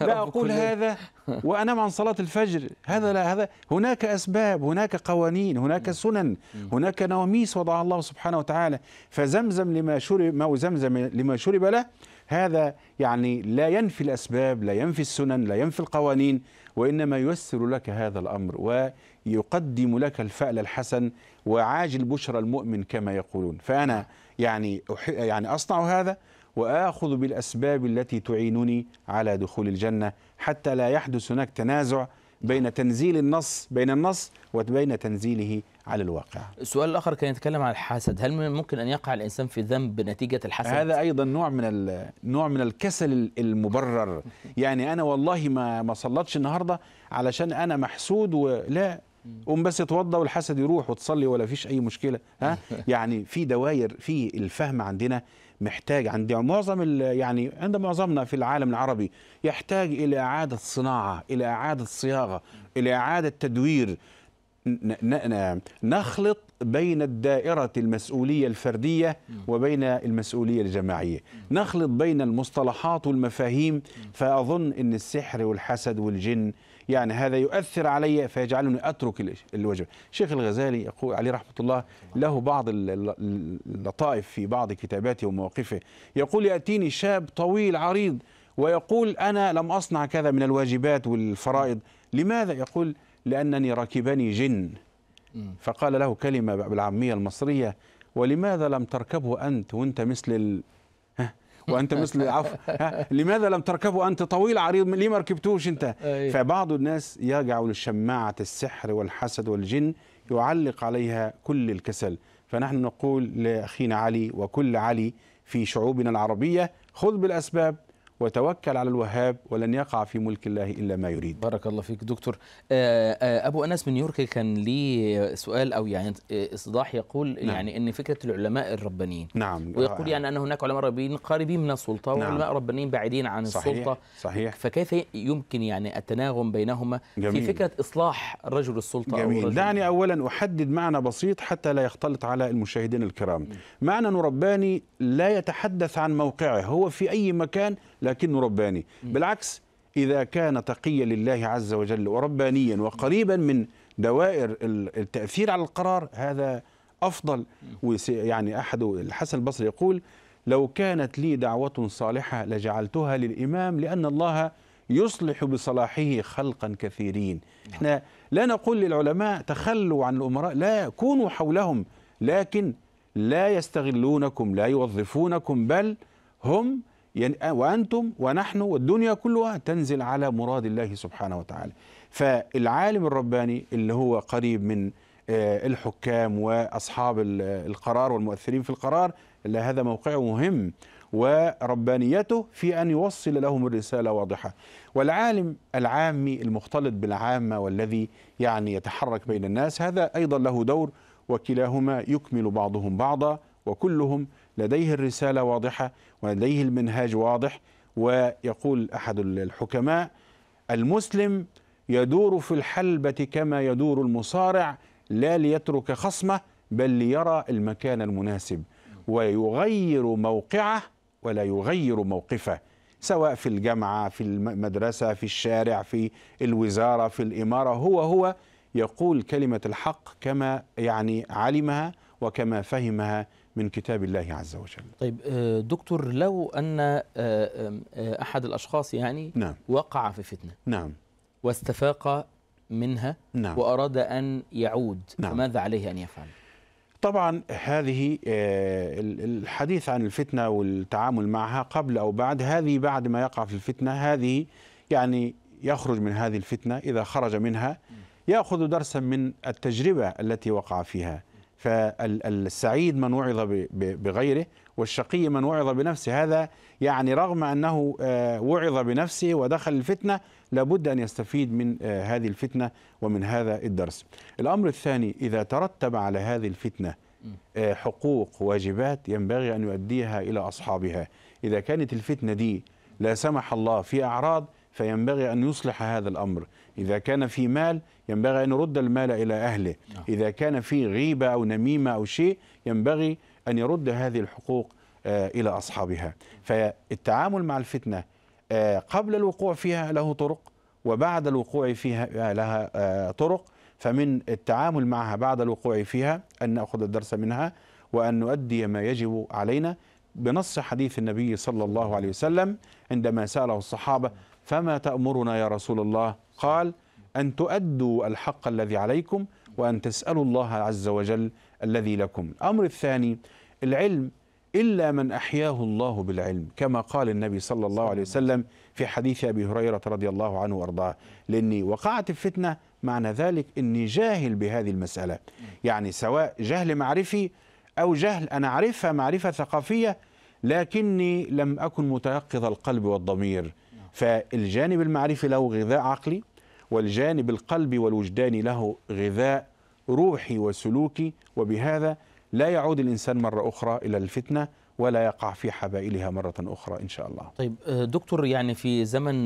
لا اقول هذا وانام عن صلاه الفجر هذا لا هذا هناك اسباب هناك قوانين هناك نعم. سنن نعم. هناك نواميس وضعها الله سبحانه وتعالى فزمزم لما شرب او زمزم لما شرب له هذا يعني لا ينفي الاسباب لا ينفي السنن لا ينفي القوانين وانما ييسر لك هذا الامر و يقدم لك الفأل الحسن وعاجل بشرى المؤمن كما يقولون فأنا يعني يعني أصنع هذا وآخذ بالأسباب التي تعينني على دخول الجنة حتى لا يحدث هناك تنازع بين تنزيل النص بين النص وبين تنزيله على الواقع. السؤال الاخر كان يتكلم عن الحسد، هل من ممكن ان يقع الانسان في ذنب نتيجه الحسد؟ هذا ايضا نوع من نوع من الكسل المبرر، (laughs) يعني انا والله ما ما صلتش النهارده علشان انا محسود ولا قوم بس اتوضى والحسد يروح وتصلي ولا فيش اي مشكله ها (laughs) يعني في دواير في الفهم عندنا محتاج عند معظم يعني عند معظمنا في العالم العربي يحتاج الى اعاده صناعه الى اعاده صياغه الى اعاده تدوير نخلط بين الدائرة المسؤولية الفردية وبين المسؤولية الجماعية نخلط بين المصطلحات والمفاهيم فأظن أن السحر والحسد والجن يعني هذا يؤثر علي فيجعلني أترك الواجب شيخ الغزالي يقول عليه رحمة الله له بعض اللطائف في بعض كتاباته ومواقفه يقول يأتيني شاب طويل عريض ويقول أنا لم أصنع كذا من الواجبات والفرائض لماذا يقول لأنني ركبني جن فقال له كلمة بالعامية المصرية ولماذا لم تركبه أنت وأنت مثل وانت مثل عفو لماذا لم تركبه انت طويل عريض ليه ما ركبتوش انت أيوه. فبعض الناس يرجع لشماعه السحر والحسد والجن يعلق عليها كل الكسل فنحن نقول لاخينا علي وكل علي في شعوبنا العربيه خذ بالاسباب وتوكل على الوهاب ولن يقع في ملك الله إلا ما يريد بارك الله فيك دكتور آه، آه، أبو أنس من نيويورك كان لي سؤال أو يعني آه، إصداح يقول نعم. يعني أن فكرة العلماء الربانيين نعم ويقول يعني أن هناك علماء ربانيين قريبين من السلطة نعم. وعلماء ربانيين بعيدين عن صحيح. السلطة صحيح فكيف يمكن يعني التناغم بينهما جميل. في فكرة إصلاح رجل السلطة جميل. أو رجل دعني أولا أحدد معنى بسيط حتى لا يختلط على المشاهدين الكرام م. معنى رباني لا يتحدث عن موقعه هو في أي مكان لكنه رباني بالعكس إذا كان تقيا لله عز وجل وربانيا وقريبا من دوائر التأثير على القرار هذا أفضل يعني أحد الحسن البصري يقول لو كانت لي دعوة صالحة لجعلتها للإمام لأن الله يصلح بصلاحه خلقا كثيرين نعم. احنا لا نقول للعلماء تخلوا عن الأمراء لا كونوا حولهم لكن لا يستغلونكم لا يوظفونكم بل هم يعني, آه، وأنتم ونحن والدنيا كلها تنزل على مراد الله سبحانه وتعالى فالعالم الرباني اللي هو قريب من آه، الحكام وأصحاب القرار والمؤثرين في القرار هذا موقعه مهم وربانيته في أن يوصل لهم الرسالة واضحة والعالم العامي المختلط بالعامة والذي يعني يتحرك بين الناس هذا أيضا له دور وكلاهما يكمل بعضهم بعضا وكلهم لديه الرسالة واضحة ولديه المنهاج واضح ويقول أحد الحكماء المسلم يدور في الحلبة كما يدور المصارع لا ليترك خصمه بل ليرى المكان المناسب ويغير موقعه ولا يغير موقفه سواء في الجامعة في المدرسة في الشارع في الوزارة في الإمارة هو هو يقول كلمة الحق كما يعني علمها وكما فهمها من كتاب الله عز وجل طيب آه، دكتور لو أن آه، آه، أحد الأشخاص يعني نعم. وقع في فتنة نعم واستفاق منها نعم. وأراد أن يعود نعم. فماذا عليه أن يفعل؟ طبعا هذه الحديث عن الفتنة والتعامل معها قبل أو بعد هذه بعد ما يقع في الفتنة هذه يعني يخرج من هذه الفتنة إذا خرج منها يأخذ درسا من التجربة التي وقع فيها فالسعيد من وعظ بغيره والشقي من وعظ بنفسه هذا يعني رغم أنه آه، وعظ بنفسه ودخل الفتنة لابد أن يستفيد من آه، هذه الفتنة ومن هذا الدرس الأمر الثاني إذا ترتب على هذه الفتنة آه، حقوق واجبات ينبغي أن يؤديها إلى أصحابها إذا كانت الفتنة دي لا سمح الله في أعراض فينبغي أن يصلح هذا الأمر إذا كان في مال ينبغي أن يرد المال إلى أهله نعم. إذا كان في غيبة أو نميمة أو شيء ينبغي أن يرد هذه الحقوق آه، إلى أصحابها فالتعامل مع الفتنة آه، قبل الوقوع فيها له طرق وبعد الوقوع فيها آه، لها طرق فمن التعامل معها بعد الوقوع فيها أن نأخذ الدرس منها وأن نؤدي ما يجب علينا بنص حديث النبي صلى الله عليه وسلم عندما سأله الصحابة فما تأمرنا يا رسول الله قال أن تؤدوا الحق الذي عليكم وأن تسألوا الله عز وجل الذي لكم الأمر الثاني العلم إلا من أحياه الله بالعلم كما قال النبي صلى الله عليه وسلم في حديث أبي هريرة رضي الله عنه وأرضاه لأني وقعت الفتنة معنى ذلك أني جاهل بهذه المسألة يعني سواء جهل معرفي أو جهل أنا أعرفها معرفة ثقافية لكني لم أكن متيقظ القلب والضمير فالجانب المعرفي له غذاء عقلي والجانب القلبي والوجداني له غذاء روحي وسلوكي وبهذا لا يعود الإنسان مرة أخرى إلى الفتنة ولا يقع في حبائلها مرة أخرى إن شاء الله طيب آه، دكتور يعني في زمن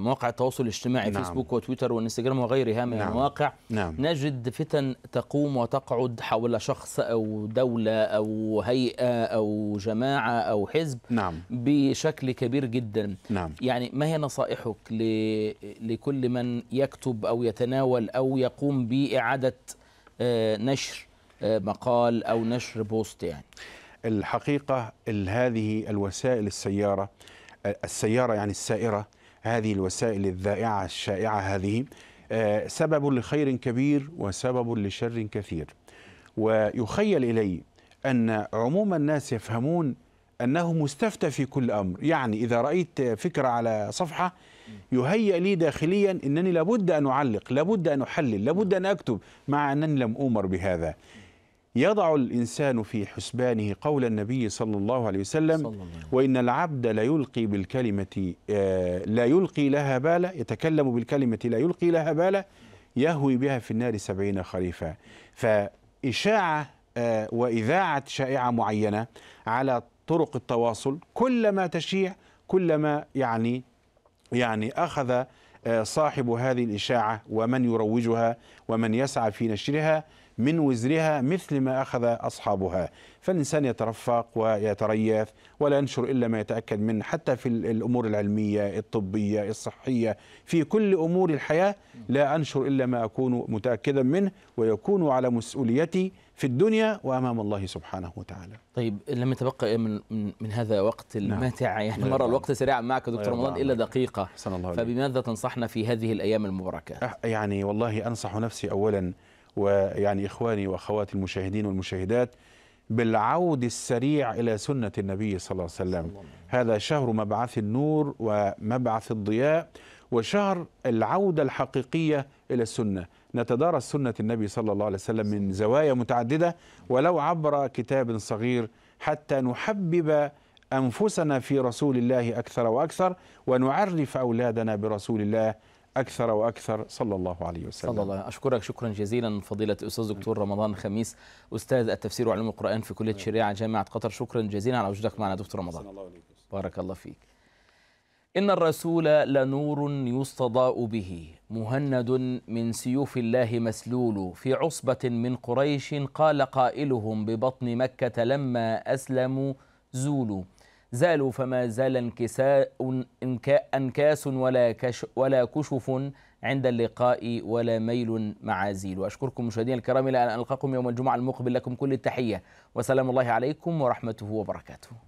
مواقع التواصل الاجتماعي نعم. فيسبوك وتويتر وانستجرام وغيرها من نعم. المواقع نعم. نجد فتن تقوم وتقعد حول شخص أو دولة أو هيئة أو جماعة أو حزب نعم. بشكل كبير جدا نعم. يعني ما هي نصائحك ل... لكل من يكتب أو يتناول أو يقوم بإعادة آه، نشر آه، مقال أو نشر بوست يعني الحقيقة هذه الوسائل السيارة آه، السيارة يعني السائرة هذه الوسائل الذائعة الشائعة هذه آه، سبب لخير كبير وسبب لشر كثير ويخيل إلي أن عموم الناس يفهمون أنه مستفتى في كل أمر يعني إذا رأيت فكرة على صفحة يهيأ لي داخليا أنني لابد أن أعلق لابد أن أحلل لابد أن أكتب مع أنني لم أؤمر بهذا يضع الإنسان في حسبانه قول النبي صلى الله عليه وسلم الله عليه. وإن العبد لا يلقي بالكلمة آه، لا يلقي لها بالا يتكلم بالكلمة لا يلقي لها بالا يهوي بها في النار سبعين خريفا فإشاعة آه، وإذاعة شائعة معينة على طرق التواصل كلما تشيع كلما يعني يعني أخذ آه، صاحب هذه الإشاعة ومن يروجها ومن يسعى في نشرها من وزرها مثل ما أخذ أصحابها فالإنسان يترفق ويتريث ولا ينشر إلا ما يتأكد منه حتى في الأمور العلمية الطبية الصحية في كل أمور الحياة لا أنشر إلا ما أكون متأكدا منه ويكون على مسؤوليتي في الدنيا وامام الله سبحانه وتعالى. طيب لم يتبقى إيه من من هذا وقت نعم. الماتع نعم. يعني مر الوقت سريعا معك دكتور رمضان الا دقيقه الله فبماذا تنصحنا في هذه الايام المباركه؟ يعني والله انصح نفسي اولا ويعني إخواني وأخواتي المشاهدين والمشاهدات بالعود السريع إلى سنة النبي صلى الله عليه وسلم هذا شهر مبعث النور ومبعث الضياء وشهر العودة الحقيقية إلى السنة نتدارس سنة النبي صلى الله عليه وسلم من زوايا متعددة ولو عبر كتاب صغير حتى نحبب أنفسنا في رسول الله أكثر وأكثر ونعرف أولادنا برسول الله أكثر وأكثر صلى الله عليه وسلم صلى الله أشكرك شكرا جزيلا فضيلة أستاذ دكتور رمضان خميس أستاذ التفسير وعلوم القرآن في كلية نعم. شريعة جامعة قطر شكرا جزيلا على وجودك معنا دكتور رمضان الله بارك الله فيك إن الرسول لنور يستضاء به مهند من سيوف الله مسلول في عصبة من قريش قال قائلهم ببطن مكة لما أسلموا زولوا زالوا فما زال انكساء انكاس ولا كش ولا كشف عند اللقاء ولا ميل معازيل واشكركم مشاهدينا الكرام الى ان القاكم يوم الجمعه المقبل لكم كل التحيه وسلام الله عليكم ورحمته وبركاته